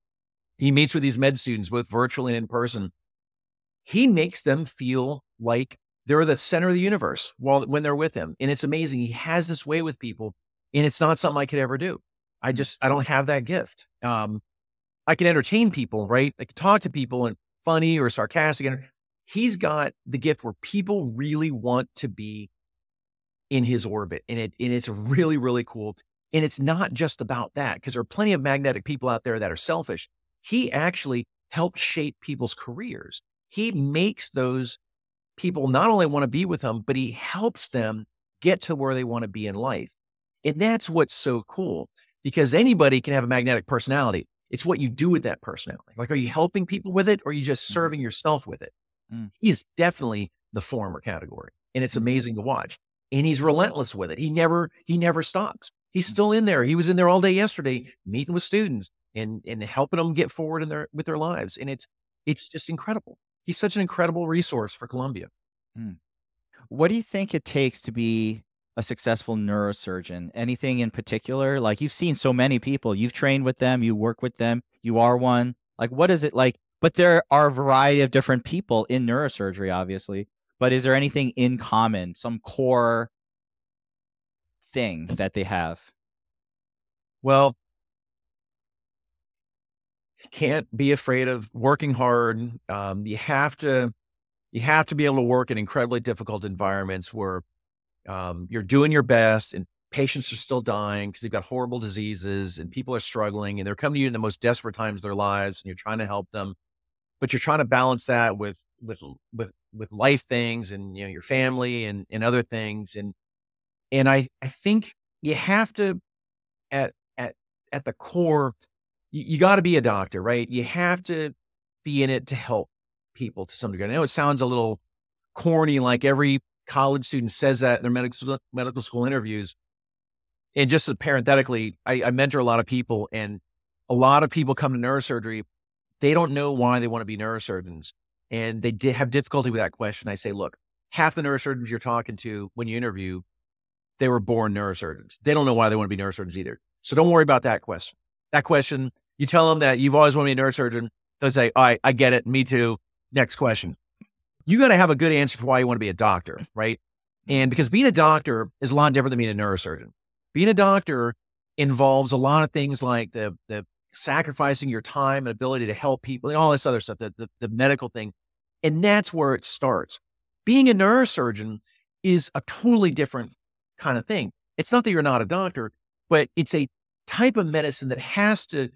B: he meets with these med students, both virtually and in person. He makes them feel like they're the center of the universe while when they're with him. And it's amazing. He has this way with people, and it's not something I could ever do. I mm. just I don't have that gift. Um, I can entertain people, right? I can talk to people and funny or sarcastic. He's got the gift where people really want to be in his orbit. And it and it's really, really cool. And it's not just about that, because there are plenty of magnetic people out there that are selfish. He actually helped shape people's careers. He makes those people not only want to be with him, but he helps them get to where they want to be in life. And that's what's so cool because anybody can have a magnetic personality. It's what you do with that personality. Like, are you helping people with it or are you just mm-hmm. serving yourself with it? Mm. He is definitely the former category. And it's mm-hmm. amazing to watch and he's relentless with it. He never he never stops. He's mm. still in there. He was in there all day yesterday meeting with students and and helping them get forward in their with their lives. And it's it's just incredible. He's such an incredible resource for Columbia. Hmm.
A: What do you think it takes to be a successful neurosurgeon? Anything in particular? Like you've seen so many people, you've trained with them, you work with them, you are one. Like what is it like? But there are a variety of different people in neurosurgery, obviously but is there anything in common, some core thing that they have? Well,
B: can't be afraid of working hard. Um, you have to, you have to be able to work in incredibly difficult environments where um, you're doing your best and patients are still dying because they've got horrible diseases and people are struggling and they're coming to you in the most desperate times of their lives and you're trying to help them but you're trying to balance that with with with with life things and you know your family and and other things and and I I think you have to at at at the core you, you got to be a doctor right you have to be in it to help people to some degree I know it sounds a little corny like every college student says that in their medical medical school interviews and just parenthetically I, I mentor a lot of people and a lot of people come to neurosurgery they don't know why they want to be neurosurgeons and they have difficulty with that question. I say, look, half the neurosurgeons you're talking to when you interview, they were born neurosurgeons. They don't know why they want to be neurosurgeons either. So don't worry about that question. That question, you tell them that you've always wanted to be a neurosurgeon. They'll say, all right, I get it. Me too. Next question. You got to have a good answer for why you want to be a doctor, right? And because being a doctor is a lot different than being a neurosurgeon. Being a doctor involves a lot of things like the, the sacrificing your time and ability to help people and all this other stuff, the, the, the medical thing. And that's where it starts. Being a neurosurgeon is a totally different kind of thing. It's not that you're not a doctor, but it's a type of medicine that has to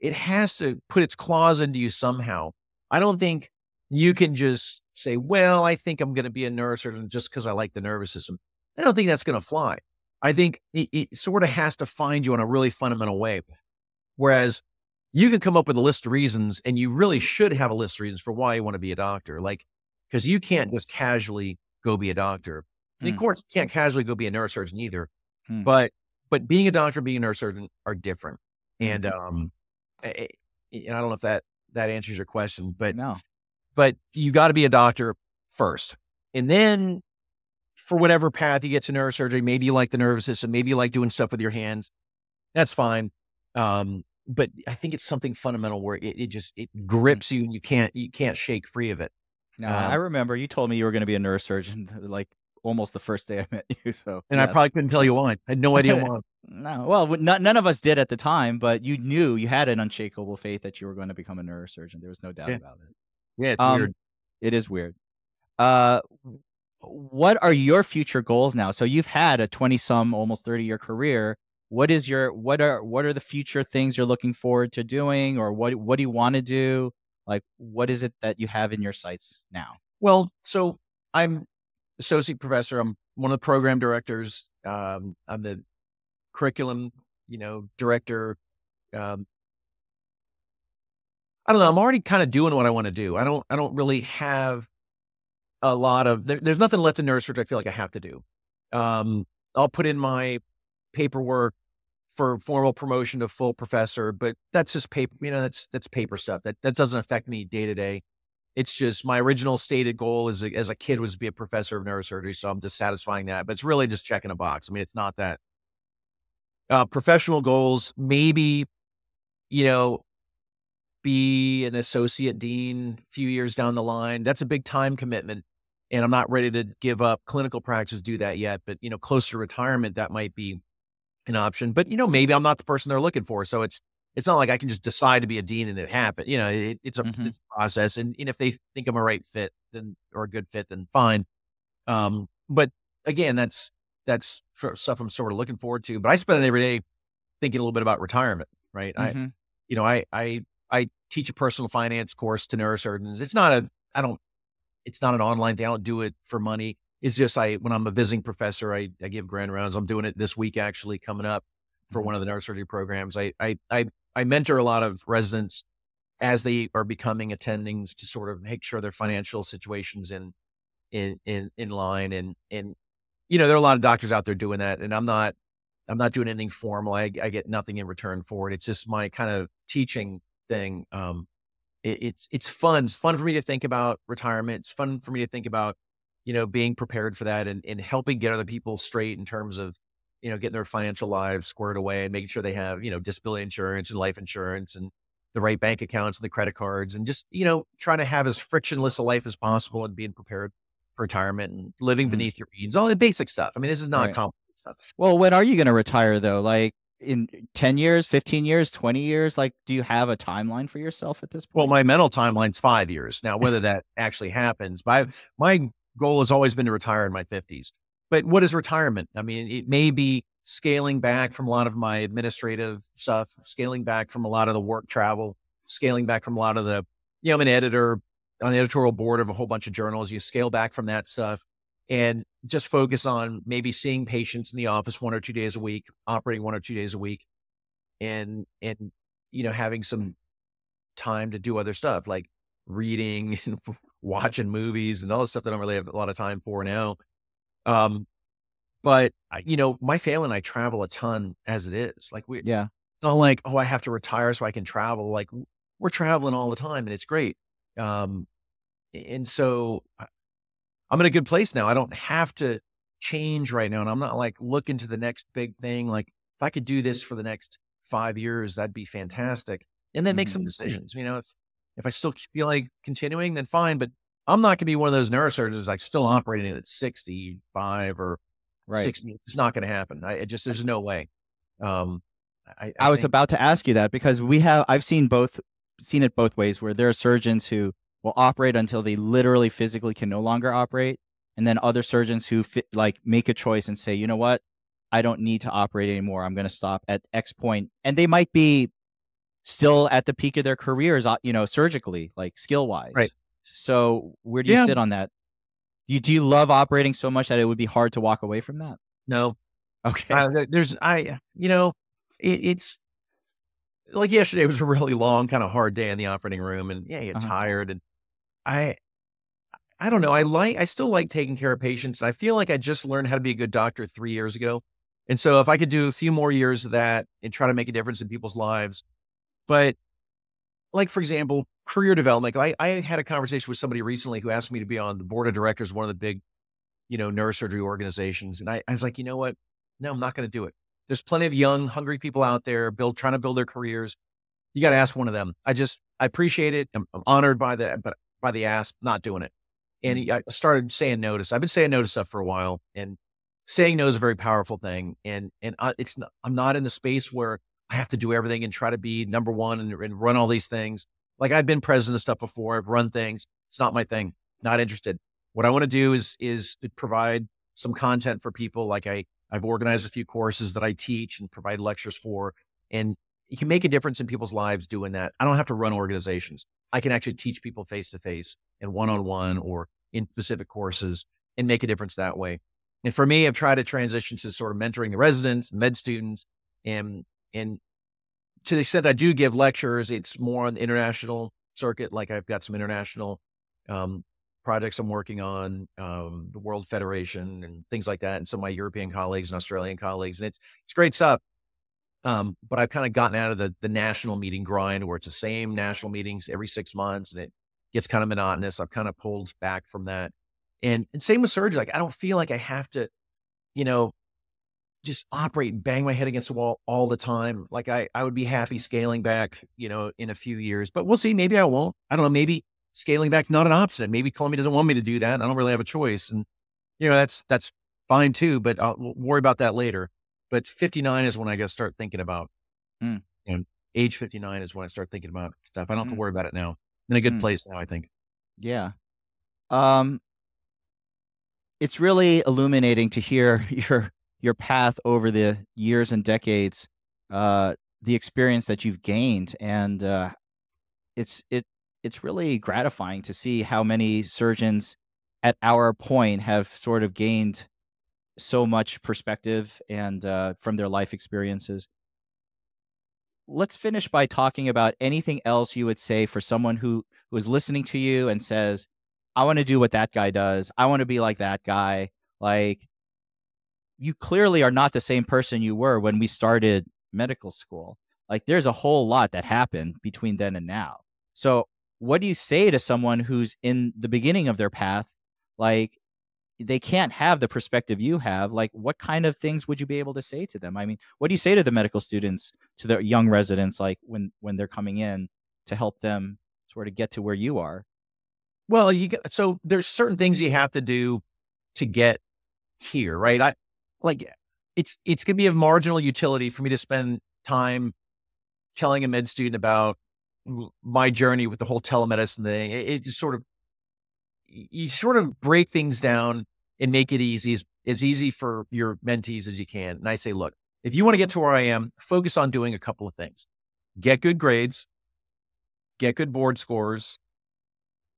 B: it has to put its claws into you somehow. I don't think you can just say, well, I think I'm going to be a neurosurgeon just because I like the nervous system. I don't think that's going to fly. I think it, it, sort of has to find you in a really fundamental way. Whereas you can come up with a list of reasons, and you really mm-hmm. should have a list of reasons for why you want to be a doctor. Like, because you can't just casually go be a doctor. And mm. of course, you can't casually go be a neurosurgeon either. Mm. But but being a doctor, and being a neurosurgeon are different. And mm-hmm. um, I, and I don't know if that that answers your question, but no. but you got to be a doctor first, and then for whatever path you get to neurosurgery, maybe you like the nervous system, maybe you like doing stuff with your hands. That's fine. Um, but I think it's something
A: fundamental where it, it just it mm.
B: grips you and you can't
A: you can't shake free of it. um, I remember you told me you were going to be a neurosurgeon like almost the first day I met you. So and yes. I probably couldn't tell you why. I had no idea why. no, well, none of us did at the time, but you knew you had an unshakable faith that you were going to become a neurosurgeon. There was no doubt yeah. about it. Yeah, it's um, weird. It is weird. Uh, what are your future goals now? So you've had a twenty some, almost thirty year career what is your what are what are the future things you're looking forward to doing or what what do you want to do like what is it that you have in your sights now well so i'm associate professor i'm one of the program directors um,
B: i'm the curriculum you know director um, i don't know i'm already kind of doing what i want to do i don't i don't really have a lot of there, there's nothing left in neurosurgery i feel like i have to do um, i'll put in my paperwork for formal promotion to full professor, but that's just paper, you know, that's that's paper stuff. That that doesn't affect me day to day. It's just my original stated goal as a, as a kid was to be a professor of neurosurgery, so I'm just satisfying that. But it's really just checking a box. I mean, it's not that uh, professional goals. Maybe, you know, be an associate dean a few years down the line. That's a big time commitment, and I'm not ready to give up clinical practice, do that yet. But you know, close to retirement, that might be an option. But you know, maybe I'm not the person they're looking for. So it's it's not like I can just decide to be a dean and it happened. You know, it, it's, a, mm-hmm. it's a process. And, and if they think I'm a right fit, then or a good fit, then fine. Um, but again, that's that's stuff I'm sort of looking forward to. But I spend every day thinking a little bit about retirement, right? Mm-hmm. I, you know, I I I teach a personal finance course to neurosurgeons. It's not a I don't it's not an online thing. I don't do it for money is just I when I'm a visiting professor, I, I give grand rounds. I'm doing it this week actually coming up for mm-hmm. one of the neurosurgery programs. I I I, I mentor a lot of residents as they are becoming attendings to sort of make sure their financial situations in in in in line and and you know there are a lot of doctors out there doing that and I'm not I'm not doing anything formal. I, I get nothing in return for it. It's just my kind of teaching thing. Um, it, it's it's fun. It's fun for me to think about retirement. It's fun for me to think about you know, being prepared for that and, and helping get other people straight in terms of, you know, getting their financial lives squared away and making sure they have, you know, disability insurance and life insurance and the right bank accounts and the credit cards and just, you know, trying to have as frictionless a life as possible and being prepared for retirement and living mm-hmm. beneath your means, all the basic stuff. I mean, this is not right. complicated stuff.
A: Well, when are you going to retire though? Like, in uh, 10 years, 15 years, 20 years? Like, do you have a timeline for yourself at this point? Well, my mental timeline's five years. Now, whether that actually happens, my,
B: my goal has always been to retire in my 50s. But what is retirement? I mean, it may be scaling back from a lot of my administrative stuff, scaling back from a lot of the work travel, scaling back from a lot of the, you know, I'm an editor on the editorial board of a whole bunch of journals. You scale back from that stuff and just focus on maybe seeing patients in the office one or two days a week, operating one or two days a week, and and you know having some time to do other stuff like reading and watching movies and all the stuff that I don't really have a lot of time for now. Um, but you know, my family and I travel a ton as it is. Like we, yeah, not like oh, I have to retire so I can travel. Like we're traveling all the time, and it's great. Um, and so I'm in a good place now. I don't have to change right now, and I'm not like looking to the next big thing. Like if I could do this for the next five years, that'd be mm-hmm. fantastic. And then mm-hmm. make some mm-hmm. decisions. You know, if if I still feel like continuing, then fine. But I'm not going to be one of those neurosurgeons like still operating at 65 or right. 60. It's not going to happen. I
A: just there's no way. Um, I, I, I was about to ask you that because we have I've seen both seen it both ways where there are surgeons who will operate until they literally physically can no longer operate, and then other surgeons who fit, like make a choice and say, you know what, I don't need to operate anymore. I'm going to stop at X point, and they might be still at the peak of their careers, uh, you know, surgically, like skill wise. Right. So where do you yeah. sit on that? You do you love operating so much that it would be hard to walk away from that? No. Okay. Uh, there's I you know it, it's like yesterday was a really long
B: kind of hard day in the operating room and yeah you're uh-huh. tired and I I don't know I like I still like taking care of patients I feel like I just learned how to be a good doctor three years ago and so if I could do a few more years of that and try to make a difference in people's lives but like, for example, career development. I, I had a conversation with somebody recently who asked me to be on the board of directors of one of the big, you know, neurosurgery organizations. And I, I was like, you know what? No, I'm not going to do it. There's plenty of young, hungry people out there build trying to build their careers. You got to ask one of them. I just I appreciate it. I'm, I'm honored by the but by the ask. Not doing it. And mm. he, I started saying notice. I've been saying notice stuff for a while, and saying no is a very powerful thing. And and I, uh, it's not, I'm not in the space where I have to do everything and try to be number one and, and run all these things. Like I've been president of stuff before. I've run things. It's not my thing. Not interested. What I want to do is is provide some content for people. Like I I've organized a few courses that I teach and provide lectures for, and you can make a difference in people's lives doing that. I don't have to run organizations. I can actually teach people face to face and one on one or in specific courses and make a difference that way. And for me, I've tried to transition to sort of mentoring the residents, med students, and and to the extent I do give lectures, it's more on the international circuit. Like I've got some international um, projects I'm working on, um, the World Federation and things like that, and some of my European colleagues and Australian colleagues, and it's it's great stuff. Um, but I've kind of gotten out of the the national meeting grind where it's the same national meetings every six months, and it gets kind of monotonous. I've kind of pulled back from that, and and same with surgery. Like I don't feel like I have to, you know, just operate bang my head against the wall all the time like i i would be happy scaling back you know in a few years but we'll see maybe i won't i don't know maybe scaling back's not an option maybe columbia doesn't want me to do that i don't really have a choice and you know that's that's fine too but i'll worry about that later but 59 is when i got to start thinking about mm. age 59 is when i start thinking about
A: stuff i don't mm. have to hmm. worry about it now I'm in a good mm. place now i think yeah um it's really illuminating to hear your your path over the years and decades, uh, the experience that you've gained, and uh, it's it it's really gratifying to see how many surgeons at our point have sort of gained so much perspective and uh, from their life experiences. Let's finish by talking about anything else you would say for someone who who is listening to you and says, "I want to do what that guy does. I want to be like that guy." Like, you clearly are not the same person you were when we started medical school. Like there's a whole lot that happened between then and now. So what do you say to someone who's in the beginning of their path? Like they can't have the perspective you have. Like what kind of things would you be able to say to them? I mean, what do you say to the medical students, to the young residents, like when when they're coming in to help them sort of get to where you are? Well, you get, so there's certain things you have to do to get here, right? I like it's it's going to
B: be of marginal utility for me to spend time telling a med student about my journey with the whole telemedicine thing. It, it just sort of you sort of break things down and make it easy as, as easy for your mentees as you can. And I say, look, if you want to get to where I am, focus on doing a couple of things: get good grades, get good board scores,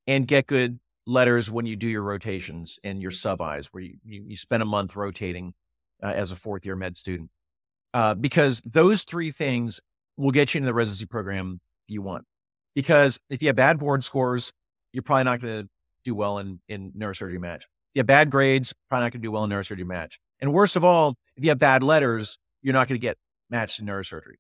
B: and get good letters when you do your rotations and your sub eyes, where you, you, you spend a month rotating uh, as a fourth year med student, uh, because those three things will get you into the residency program you want. Because if you have bad board scores, you're probably not going to do well in, in neurosurgery match. If you have bad grades, probably not going to do well in neurosurgery match. And worst of all, if you have bad letters, you're not going to get matched in neurosurgery.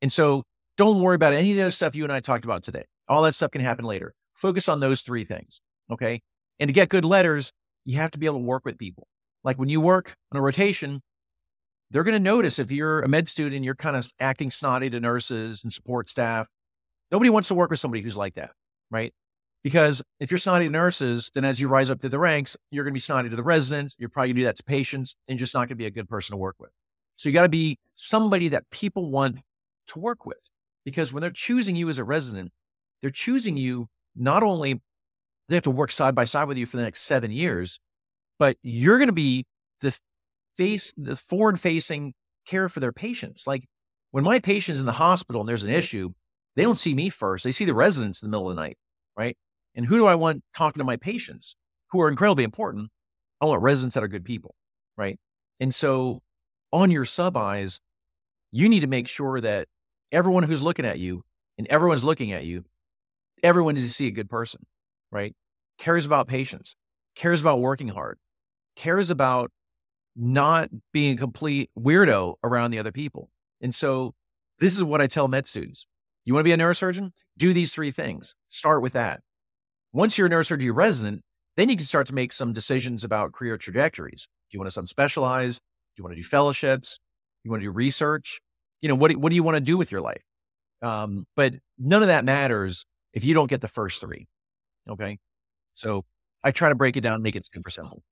B: And so don't worry about any of the other stuff you and I talked about today. All that stuff can happen later. Focus on those three things. Okay. And to get good letters, you have to be able to work with people. Like when you work on a rotation, they're going to notice if you're a med student, you're kind of acting snotty to nurses and support staff. Nobody wants to work with somebody who's like that, right? Because if you're snotty to nurses, then as you rise up through the ranks, you're going to be snotty to the residents. You're probably going to do that to patients and you're just not going to be a good person to work with. So you got to be somebody that people want to work with because when they're choosing you as a resident, they're choosing you not only they have to work side by side with you for the next seven years, but you're going to be the mm. face, the forward facing care for their patients. Like when my patient's in the hospital and there's an issue, they don't see me first. They see the residents in the middle of the night, right? And who do I want talking to my patients who are incredibly important? I want residents that are good people, right? And so on your sub eyes, you need to make sure that everyone who's looking at you and everyone's looking at you, everyone needs to see a good person, right? Cares about patients, cares about working hard, cares about not being a complete weirdo around the other people. And so this is what I tell med students. You want to be a neurosurgeon? Do these three things. Start with that. Once you're a neurosurgery resident, then you can start to make some decisions about career trajectories. Do you want to subspecialize? Do you want to do fellowships? Do you want to do research? You know, what, what do you want to do with your life? Um, but none of that matters if you don't get the first three. Okay. So I try to break it down, and make
A: it super simple.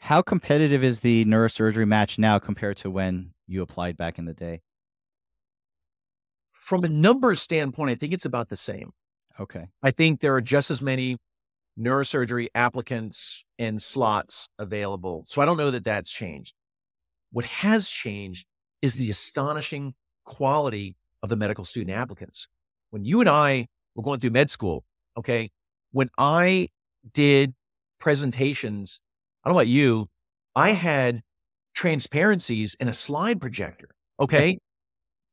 A: How competitive is the neurosurgery match now compared to when you applied back in the day? From a numbers standpoint, I think it's about the same. Okay.
B: I think there are just as many neurosurgery applicants and slots available. So I don't know that that's changed. What has changed is the astonishing quality of the medical student applicants. When you and I were going through med school, okay, when I did presentations I don't know about you. I had transparencies and a slide projector. Okay.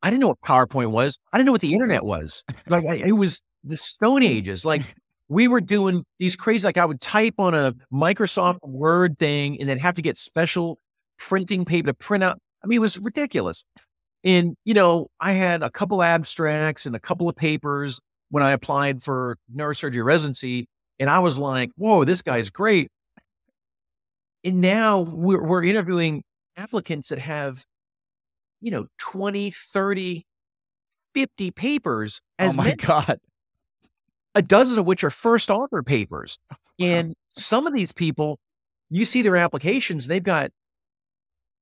B: I didn't know what PowerPoint was. I didn't know what the internet was. Like I, it was the stone ages. Like we were doing these crazy, like I would type on a Microsoft Word thing and then have to get special printing paper to print out. I mean, it was ridiculous. And, you know, I had a couple abstracts and a couple of papers when I applied for neurosurgery residency. And I was like, whoa, this guy's great and now we're, we're interviewing applicants that have you know 20 30 50 papers oh as oh my many, god a dozen of which are first author papers oh, and some of these people you see their applications they've got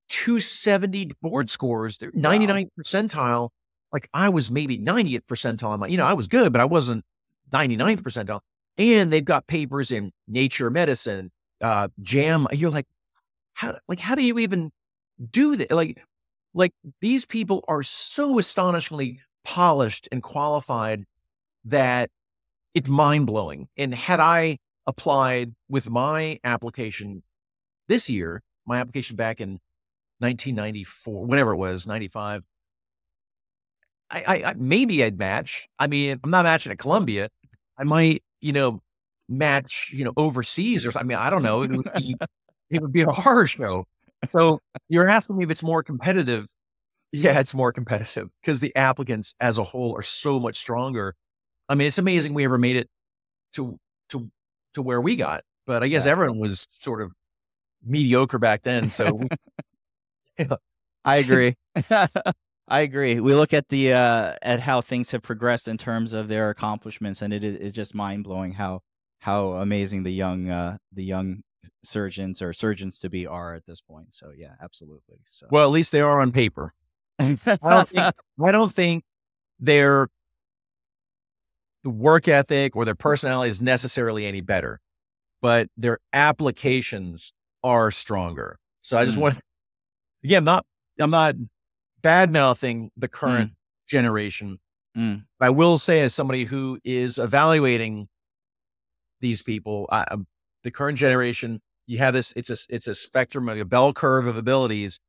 B: 270 board scores they're 99 wow. percentile like i was maybe 90th percentile my, you know i was good but i wasn't 99th percentile and they've got papers in nature medicine uh, jam. You're like, how like how do you even do that? Like, like these people are so astonishingly polished and qualified that it's mind blowing. And had I applied with my application this year, my application back in 1994, whenever it was, 95. I, I, I maybe I'd match. I mean, I'm not matching at Columbia. I might, you know, match, you know, overseas or I mean, I don't know. It would be, it would be a horror show. So you're asking me if it's more competitive. Yeah, it's more competitive because the applicants as a whole are so much stronger. I mean, it's amazing we ever made it to to to where we got, but I guess yeah. everyone was
A: sort of mediocre back then. So we, I agree. I agree. We look at the uh, at how things have progressed in terms of their accomplishments, and it is just mind blowing how how amazing the young uh, the young surgeons or surgeons to be are at this point. So yeah, absolutely. So well,
B: at least they are on paper. I don't think, I don't think their work ethic or their personality is necessarily any better, but their applications are stronger. So I just mm. want to, again, not I'm not bad mouthing the hmm. current mm. generation. Mm. I will say, as somebody who is evaluating these people. Um, the current generation, you have this. It's a it's a spectrum, like a bell curve of abilities,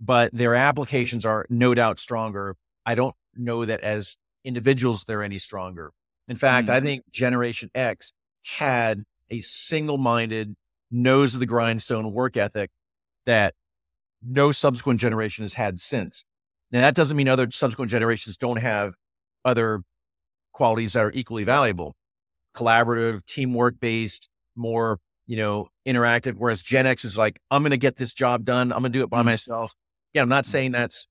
B: but their applications are no doubt stronger. I don't know that as individuals they're any stronger. In fact, mm I think Generation X had a single-minded nose of the grindstone work ethic that no subsequent generation has had since. Now, that doesn't mean other subsequent generations don't have other qualities that are equally valuable collaborative, teamwork based, more, you know, interactive. Whereas Gen X is like, I'm going to get this job done. I'm going to do it by mm-hmm. myself. Yeah, I'm not saying mm-hmm. that's,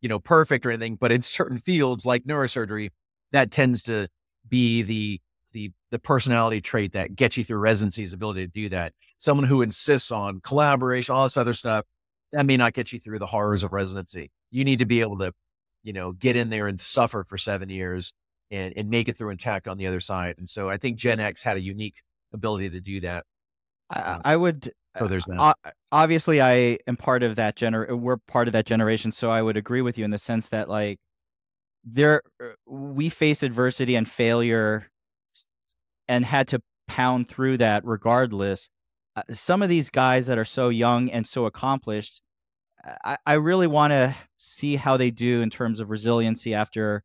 B: you know, perfect or anything, but in certain fields like neurosurgery, that tends to be the, the, the personality trait that gets you through residency's ability to do that. Someone who insists on collaboration, all this other stuff, that may not get you through the horrors of residency. You need to be able to, you know, get in there and suffer for seven years and, and make it through intact
A: on the other side. And so I think Gen X had a unique ability to do that. I, um, I would. So there's uh, that. Obviously, I am part of that gener. We're part of that generation, so I would agree with you in the sense that like there, uh, we face adversity and failure, and had to pound through that regardless. Uh, some of these guys that are so young and so accomplished, I, I really want to see how they do in terms of resiliency after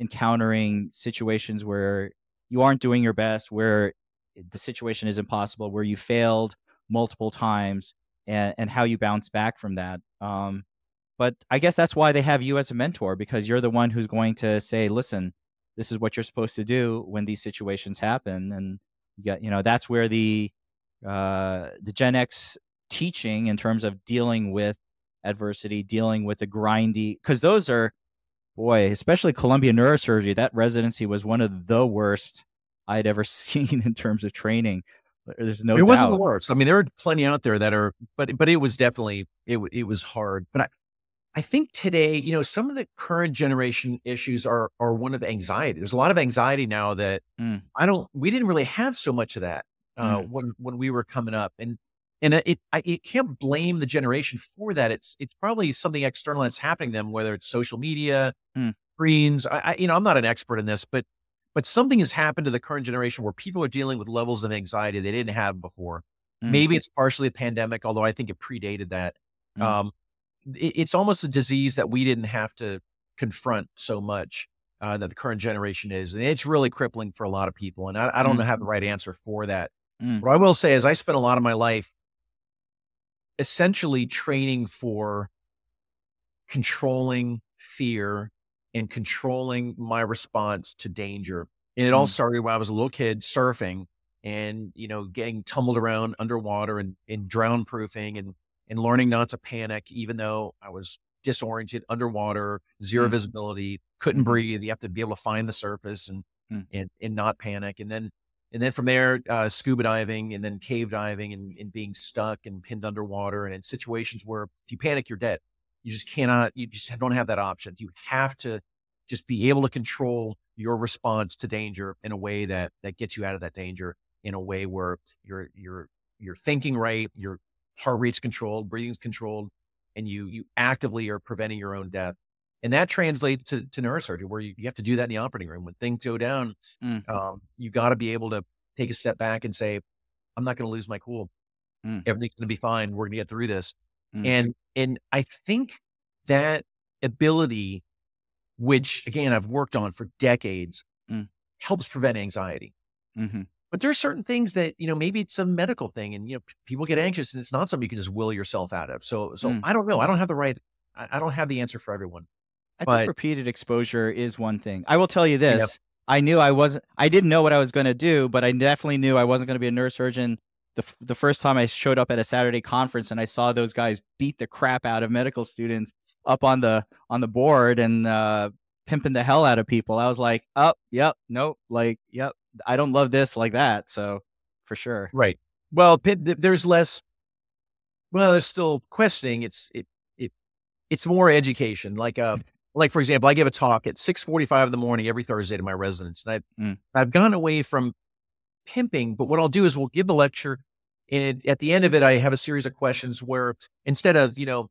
A: encountering situations where you aren't doing your best, where the situation is impossible, where you failed multiple times, and, and how you bounce back from that. Um, but I guess that's why they have you as a mentor because you're the one who's going to say, listen, this is what you're supposed to do when these situations happen. And you got, you know, that's where the, uh, the Gen X teaching in terms of dealing with adversity, dealing with the grindy, because those are boy, especially Columbia Neurosurgery, that residency was one of the worst I'd ever seen in terms of training. There's no. It doubt. wasn't the
B: worst. I mean, there are plenty out there that are, but but it was definitely it it was hard. But I, I think today, you know, some of the current generation issues are are one of anxiety. There's a lot of anxiety now that mm. I don't. We didn't really have so much of that uh, mm. when when we were coming up, and and it, I, it can't blame the generation for that. It's it's probably something external that's happening to them, whether it's social media, mm. screens. I, I, you know, I'm not an expert in this, but but something has happened to the current generation where people are dealing with levels of anxiety they didn't have before. Mm. Maybe it's partially a pandemic, although I think it predated that. Mm. Um, it, it's almost a disease that we didn't have to confront so much. Uh, that the current generation is, and it's really crippling for a lot of people. And I, I don't have the right answer for that. Mm. What I will say is, I spent a lot of my life essentially training for controlling fear and controlling my response to danger. And it all mm. started when I was a little kid surfing and, you know, getting tumbled around underwater and, and drown proofing and, and learning not to panic, even though I was disoriented underwater, 0 mm. visibility, couldn't breathe. You have to be able to find the surface and, mm. and, and not panic. And then and then from there, uh, scuba diving and then cave diving and, and being stuck and pinned underwater and in situations where if you panic, you're dead. You just cannot, you just don't have that option. You have to just be able to control your response to danger in a way that, that gets you out of that danger in a way where you're, you're, you're thinking right, your heart rate's controlled, breathing's controlled, and you, you actively are preventing your own death and that translates to, to neurosurgery where you, you have to do that in the operating room when things go down mm. um, you got to be able to take a step back and say i'm not going to lose my cool mm. everything's going to be fine we're going to get through this mm. and and i think that ability which again i've worked on for decades mm. helps prevent anxiety mm-hmm. but there are certain things that you know maybe it's a medical thing and you know people get
A: anxious and it's not something you can just will yourself out of so so mm. i don't know i don't have the right I, don't have the answer for everyone. I but, think repeated exposure is one thing. I will tell you this. I knew I wasn't I didn't know what I was going to do, but I definitely knew I wasn't going to be a neurosurgeon the the first time I showed up at a Saturday conference and I saw those guys beat the crap out of medical students up on the on the board and uh, pimping the hell out of people. I was like, "Up, oh, yep, nope, like, yep, I don't love this like that." So, for sure. Right. Well, there's less
B: well, there's still questioning. It's it, it it's more education, like a uh, like for example, I give a talk at 6:45 in the morning every Thursday to my residents, and I've mm. I've gone away from pimping. But what I'll do is we'll give a lecture, and it, at the end of it, I have a series of questions where instead of you know,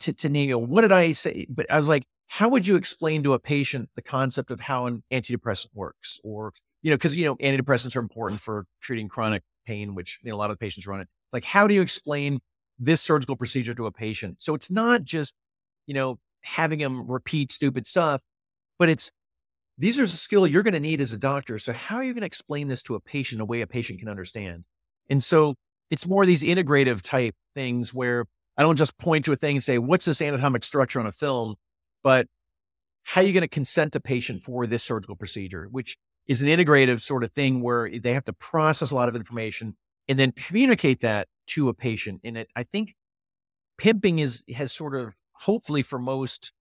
B: to, to what did I say? But I was like, how would you explain to a patient the concept of how an antidepressant works, or you know, because you know antidepressants are important for treating chronic pain, which you know, a lot of the patients are on it. Like, how do you explain this surgical procedure to a patient? So it's not just you know having them repeat stupid stuff, but it's these are a skill you're going to need as a doctor. So how are you going to explain this to a patient a way a patient can understand? And so it's more these integrative type things where I don't just point to a thing and say, what's this anatomic structure on a film? But how are you going to consent a patient for this surgical procedure, which is an integrative sort of thing where they have to process a lot of information and then communicate that to a patient. And it, I think pimping is has sort of hopefully for most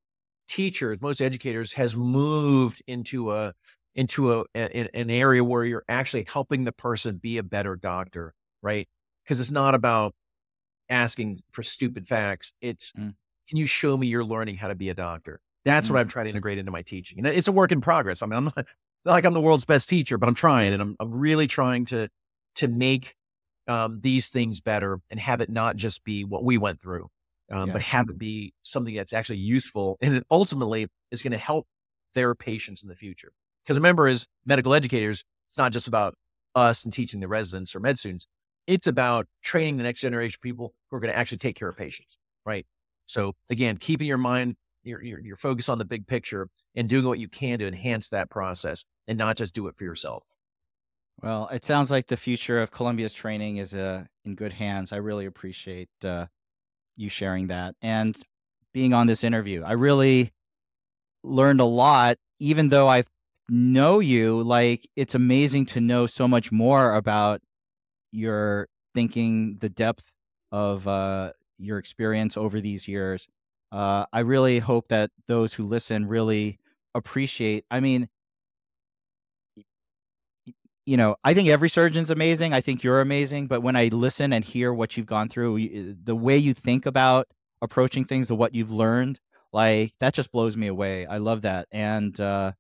B: teachers, most educators, has moved into a into a, a an area where you're actually helping the person be a better doctor, right? Because it's not about asking for stupid facts. It's mm. can you show me you're learning how to be a doctor? That's mm. what I'm trying to integrate into my teaching, and it's a work in progress. I mean, I'm not, like I'm the world's best teacher, but I'm trying, and I'm, I'm really trying to to make um, these things better and have it not just be what we went through um, yeah. but have it be something that's actually useful and it ultimately is going to help their patients in the future. Because remember, as medical educators, it's not just about us and teaching the residents or med students. It's about training the next generation of people who are going to actually take care of patients, right? So again, keeping your mind, your, your, your focus on the big picture and doing what you can to enhance that process and not just do it for yourself.
A: Well, it sounds like the future of Columbia's training is uh, in good hands. I really appreciate uh, you sharing that and being on this interview. I really learned a lot, even though I know you. Like, it's amazing to know so much more about your thinking, the depth of uh, your experience over these years. Uh, I really hope that those who listen really appreciate. I mean, you know, I think every surgeon's amazing. I think you're amazing. But when I listen and hear what you've gone through, eh, the way you think about approaching things, the what you've learned, like that just blows me away. I love that. And uh,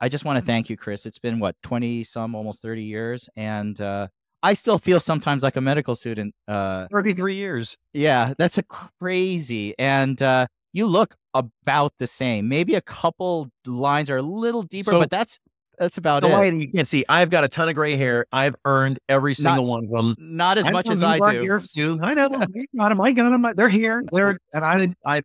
A: I just want to thank you, Chris. It's been what, 20 some, almost 30 years. And uh, I still feel sometimes like a medical student. Uh, 33 years. Yeah, that's a crazy. And uh, you look about the same, maybe a couple lines are a little deeper, so, but that's that's about the it. you can't see. I've got a ton of gray hair. I've earned every single not, one. Well, not as i much as I do. Here
B: soon. I know. not them. I got them. They're here. They're and I I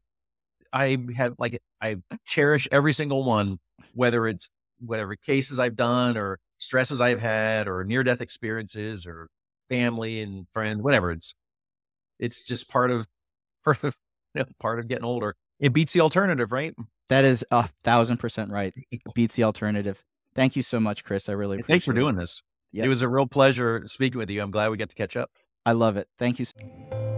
B: I have like I cherish every single one, whether it's whatever cases I've done or stresses I've had or near death experiences or family and friend, whatever. It's it's just part of part of you know, part of getting older. It beats the alternative, right?
A: That is a thousand percent right. It beats the alternative. Thank you so much, Chris. I really Thanks for doing it. this. Yep. It was a real pleasure speaking with you. I'm glad we got to catch up. I love it. Thank you. So-